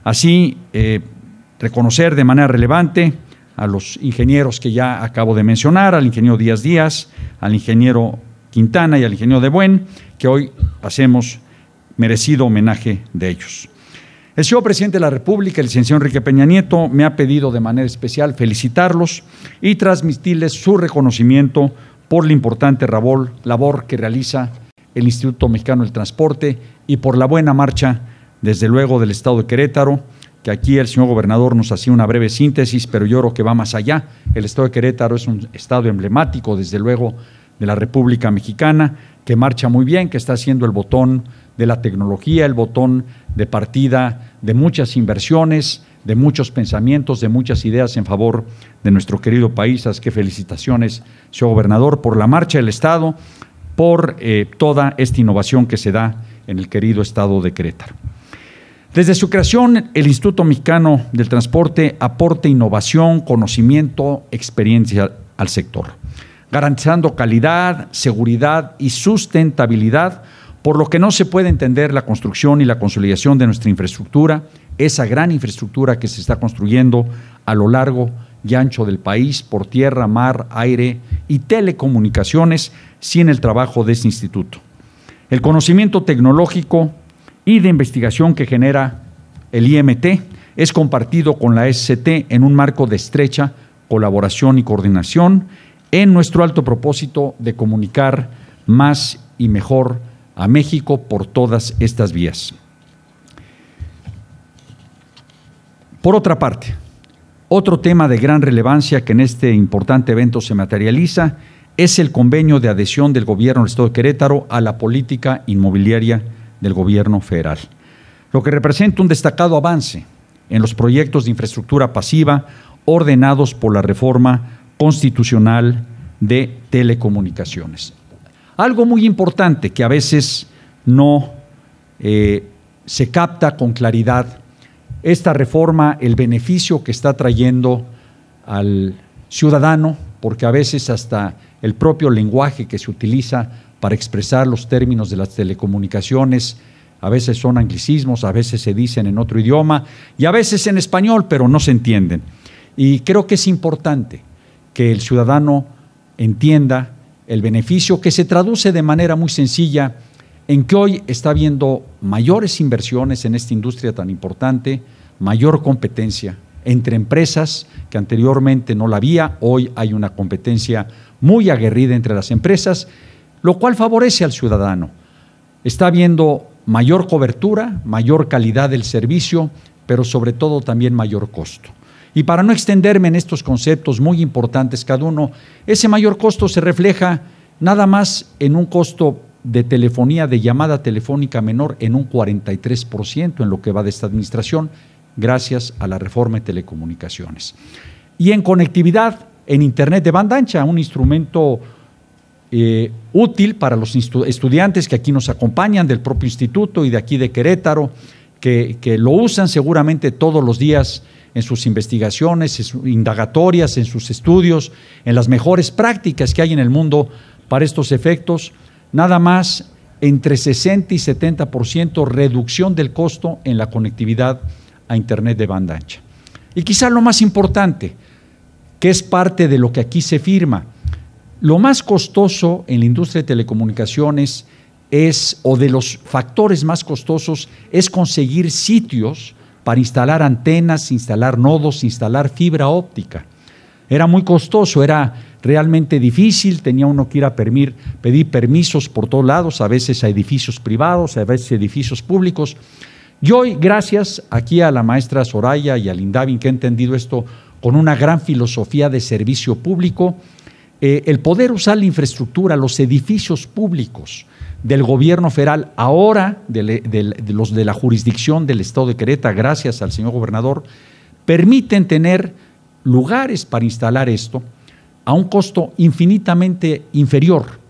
Así, eh, reconocer de manera relevante a los ingenieros que ya acabo de mencionar, al ingeniero Díaz Díaz, al ingeniero Quintana y al ingeniero De Buen, que hoy hacemos merecido homenaje de ellos. El señor presidente de la República, el licenciado Enrique Peña Nieto, me ha pedido de manera especial felicitarlos y transmitirles su reconocimiento por la importante labor, que realiza el Instituto Mexicano del Transporte y por la buena marcha, desde luego, del Estado de Querétaro que aquí el señor gobernador nos hacía una breve síntesis, pero yo creo que va más allá. El estado de Querétaro es un estado emblemático, desde luego, de la República Mexicana, que marcha muy bien, que está siendo el botón de la tecnología, el botón de partida de muchas inversiones, de muchos pensamientos, de muchas ideas en favor de nuestro querido país. Así que felicitaciones, señor gobernador, por la marcha del Estado, por eh, toda esta innovación que se da en el querido Estado de Querétaro. Desde su creación, el Instituto Mexicano del Transporte aporta innovación, conocimiento, experiencia al sector, garantizando calidad, seguridad y sustentabilidad, por lo que no se puede entender la construcción y la consolidación de nuestra infraestructura, esa gran infraestructura que se está construyendo a lo largo y ancho del país, por tierra, mar, aire y telecomunicaciones, sin el trabajo de este instituto. El conocimiento tecnológico y de investigación que genera el IMT es compartido con la SCT en un marco de estrecha colaboración y coordinación en nuestro alto propósito de comunicar más y mejor a México por todas estas vías. Por otra parte, otro tema de gran relevancia que en este importante evento se materializa es el convenio de adhesión del gobierno del Estado de Querétaro a la política inmobiliaria del gobierno federal, lo que representa un destacado avance en los proyectos de infraestructura pasiva ordenados por la reforma constitucional de telecomunicaciones. Algo muy importante que a veces no eh, se capta con claridad, esta reforma, el beneficio que está trayendo al ciudadano, porque a veces hasta el propio lenguaje que se utiliza para expresar los términos de las telecomunicaciones. A veces son anglicismos, a veces se dicen en otro idioma y a veces en español, pero no se entienden. Y creo que es importante que el ciudadano entienda el beneficio que se traduce de manera muy sencilla en que hoy está habiendo mayores inversiones en esta industria tan importante, mayor competencia entre empresas que anteriormente no la había, hoy hay una competencia muy aguerrida entre las empresas lo cual favorece al ciudadano. Está habiendo mayor cobertura, mayor calidad del servicio, pero sobre todo también mayor costo. Y para no extenderme en estos conceptos muy importantes cada uno, ese mayor costo se refleja nada más en un costo de telefonía, de llamada telefónica menor en un 43% en lo que va de esta administración, gracias a la reforma de telecomunicaciones. Y en conectividad, en Internet de banda ancha, un instrumento eh, útil para los estudiantes que aquí nos acompañan del propio instituto y de aquí de Querétaro, que, lo usan seguramente todos los días en sus investigaciones, en sus indagatorias, en sus estudios, en las mejores prácticas que hay en el mundo para estos efectos. Nada más entre 60 y 70% reducción del costo en la conectividad a Internet de banda ancha. Y quizá lo más importante, que es parte de lo que aquí se firma, lo más costoso en la industria de telecomunicaciones es, o de los factores más costosos, es conseguir sitios para instalar antenas, instalar nodos, instalar fibra óptica. Era muy costoso, era realmente difícil, tenía uno que ir a pedir permisos por todos lados, a veces a edificios privados, a veces a edificios públicos. Y hoy, gracias aquí a la maestra Soraya y a Indavin que ha entendido esto con una gran filosofía de servicio público, eh, el poder usar la infraestructura, los edificios públicos del gobierno federal, ahora de, los de la jurisdicción del Estado de Querétaro, gracias al señor gobernador, permiten tener lugares para instalar esto a un costo infinitamente inferior.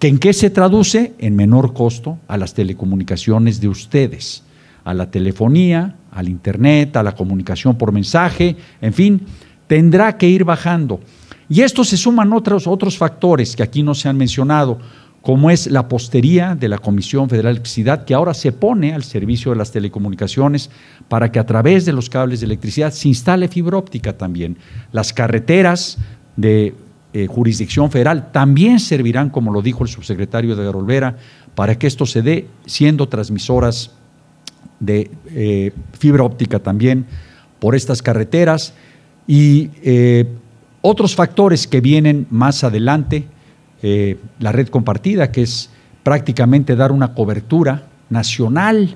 ¿Que ¿En qué se traduce? En menor costo a las telecomunicaciones de ustedes, a la telefonía, al Internet, a la comunicación por mensaje, en fin, tendrá que ir bajando. Y esto se suman otros, otros factores que aquí no se han mencionado, como es la postería de la Comisión Federal de Electricidad, que ahora se pone al servicio de las telecomunicaciones para que a través de los cables de electricidad se instale fibra óptica también. Las carreteras de eh, jurisdicción federal también servirán, como lo dijo el subsecretario de Olvera, para que esto se dé siendo transmisoras de eh, fibra óptica también por estas carreteras. Y eh, otros factores que vienen más adelante, eh, la red compartida, que es prácticamente dar una cobertura nacional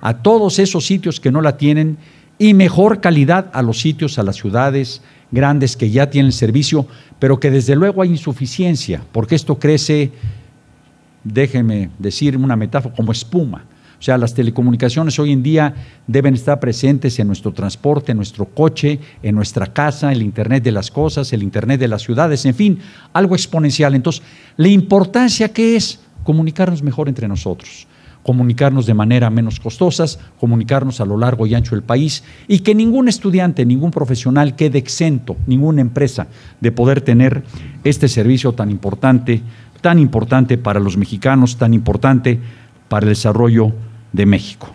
a todos esos sitios que no la tienen y mejor calidad a los sitios, a las ciudades grandes que ya tienen servicio, pero que desde luego hay insuficiencia, porque esto crece, déjeme decir una metáfora, como espuma o sea, las telecomunicaciones hoy en día deben estar presentes en nuestro transporte, en nuestro coche, en nuestra casa, el Internet de las cosas, el Internet de las ciudades, en fin, algo exponencial. Entonces, la importancia que es comunicarnos mejor entre nosotros comunicarnos de manera menos costosa, comunicarnos a lo largo y ancho del país y que ningún estudiante, ningún profesional quede exento, ninguna empresa de poder tener este servicio tan importante, tan importante para los mexicanos, tan importante para el desarrollo de México.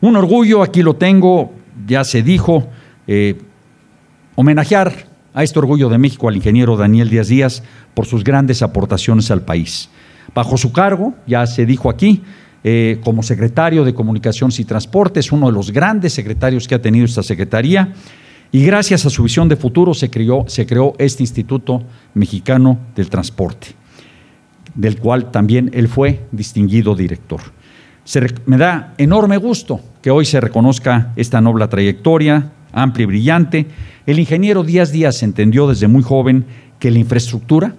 Un orgullo, aquí lo tengo, ya se dijo, eh, homenajear a este orgullo de México al ingeniero Daniel Díaz Díaz por sus grandes aportaciones al país. Bajo su cargo, ya se dijo aquí, eh, como secretario de Comunicaciones y Transportes, uno de los grandes secretarios que ha tenido esta Secretaría, y gracias a su visión de futuro se creó, se creó este Instituto Mexicano del Transporte, del cual también él fue distinguido director me da enorme gusto que hoy se reconozca esta noble trayectoria, amplia y brillante. El ingeniero Díaz Díaz entendió desde muy joven que la infraestructura,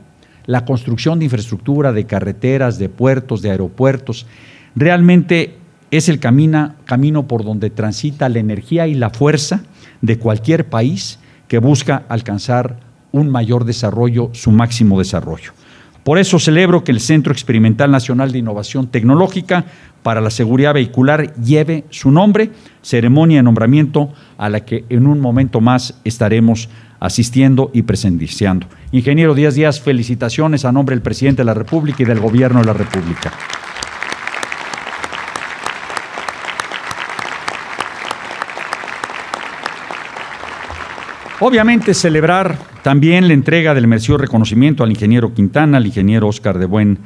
la construcción de infraestructura, de carreteras, de puertos, de aeropuertos, realmente es el camino por donde transita la energía y la fuerza de cualquier país que busca alcanzar un mayor desarrollo, su máximo desarrollo. Por eso celebro que el Centro Experimental Nacional de Innovación Tecnológica para la Seguridad Vehicular lleve su nombre, ceremonia de nombramiento a la que en un momento más estaremos asistiendo y presenciando. Ingeniero Díaz Díaz, felicitaciones a nombre del presidente de la República y del Gobierno de la República. Obviamente celebrar también la entrega del merecido reconocimiento al ingeniero Quintana, al ingeniero Oscar de Buen,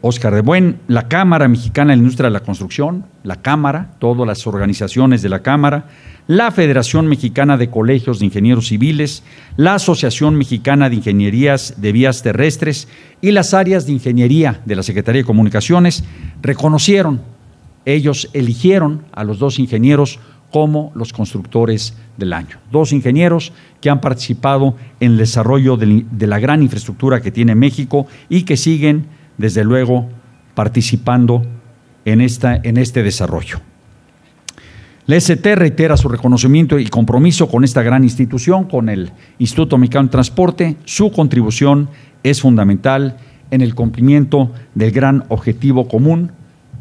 Oscar eh, de Buen, la Cámara Mexicana de la Industria de la Construcción, la Cámara, todas las organizaciones de la Cámara, la Federación Mexicana de Colegios de Ingenieros Civiles, la Asociación Mexicana de Ingenierías de Vías Terrestres y las áreas de ingeniería de la Secretaría de Comunicaciones reconocieron, ellos eligieron a los dos ingenieros como los constructores del año. Dos ingenieros que han participado en el desarrollo de la gran infraestructura que tiene México y que siguen, desde luego, participando en, esta, en este desarrollo. La ST reitera su reconocimiento y compromiso con esta gran institución, con el Instituto Mexicano de Transporte. Su contribución es fundamental en el cumplimiento del gran objetivo común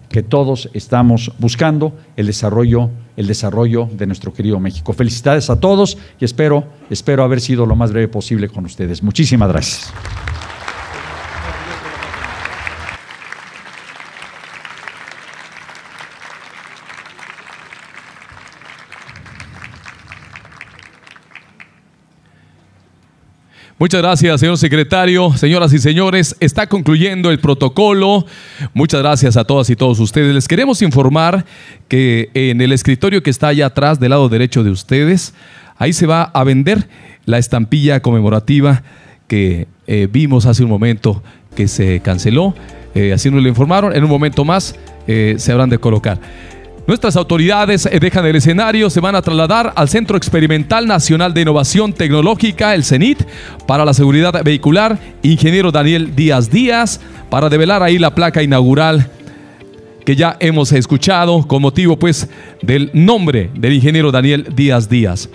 que todos estamos buscando, el desarrollo de el desarrollo de nuestro querido México. Felicidades a todos y espero, espero haber sido lo más breve posible con ustedes. Muchísimas gracias. Muchas gracias, señor secretario. Señoras y señores, está concluyendo el protocolo. Muchas gracias a todas y todos ustedes. Les queremos informar que en el escritorio que está allá atrás, del lado derecho de ustedes, ahí se va a vender la estampilla conmemorativa que eh, vimos hace un momento que se canceló. Eh, así nos lo informaron. En un momento más eh, se habrán de colocar. Nuestras autoridades eh, dejan el escenario, se van a trasladar al Centro Experimental Nacional de Innovación Tecnológica, el CENIT, para la seguridad vehicular, ingeniero Daniel Díaz Díaz, para develar ahí la placa inaugural que ya hemos escuchado con motivo pues del nombre del ingeniero Daniel Díaz Díaz.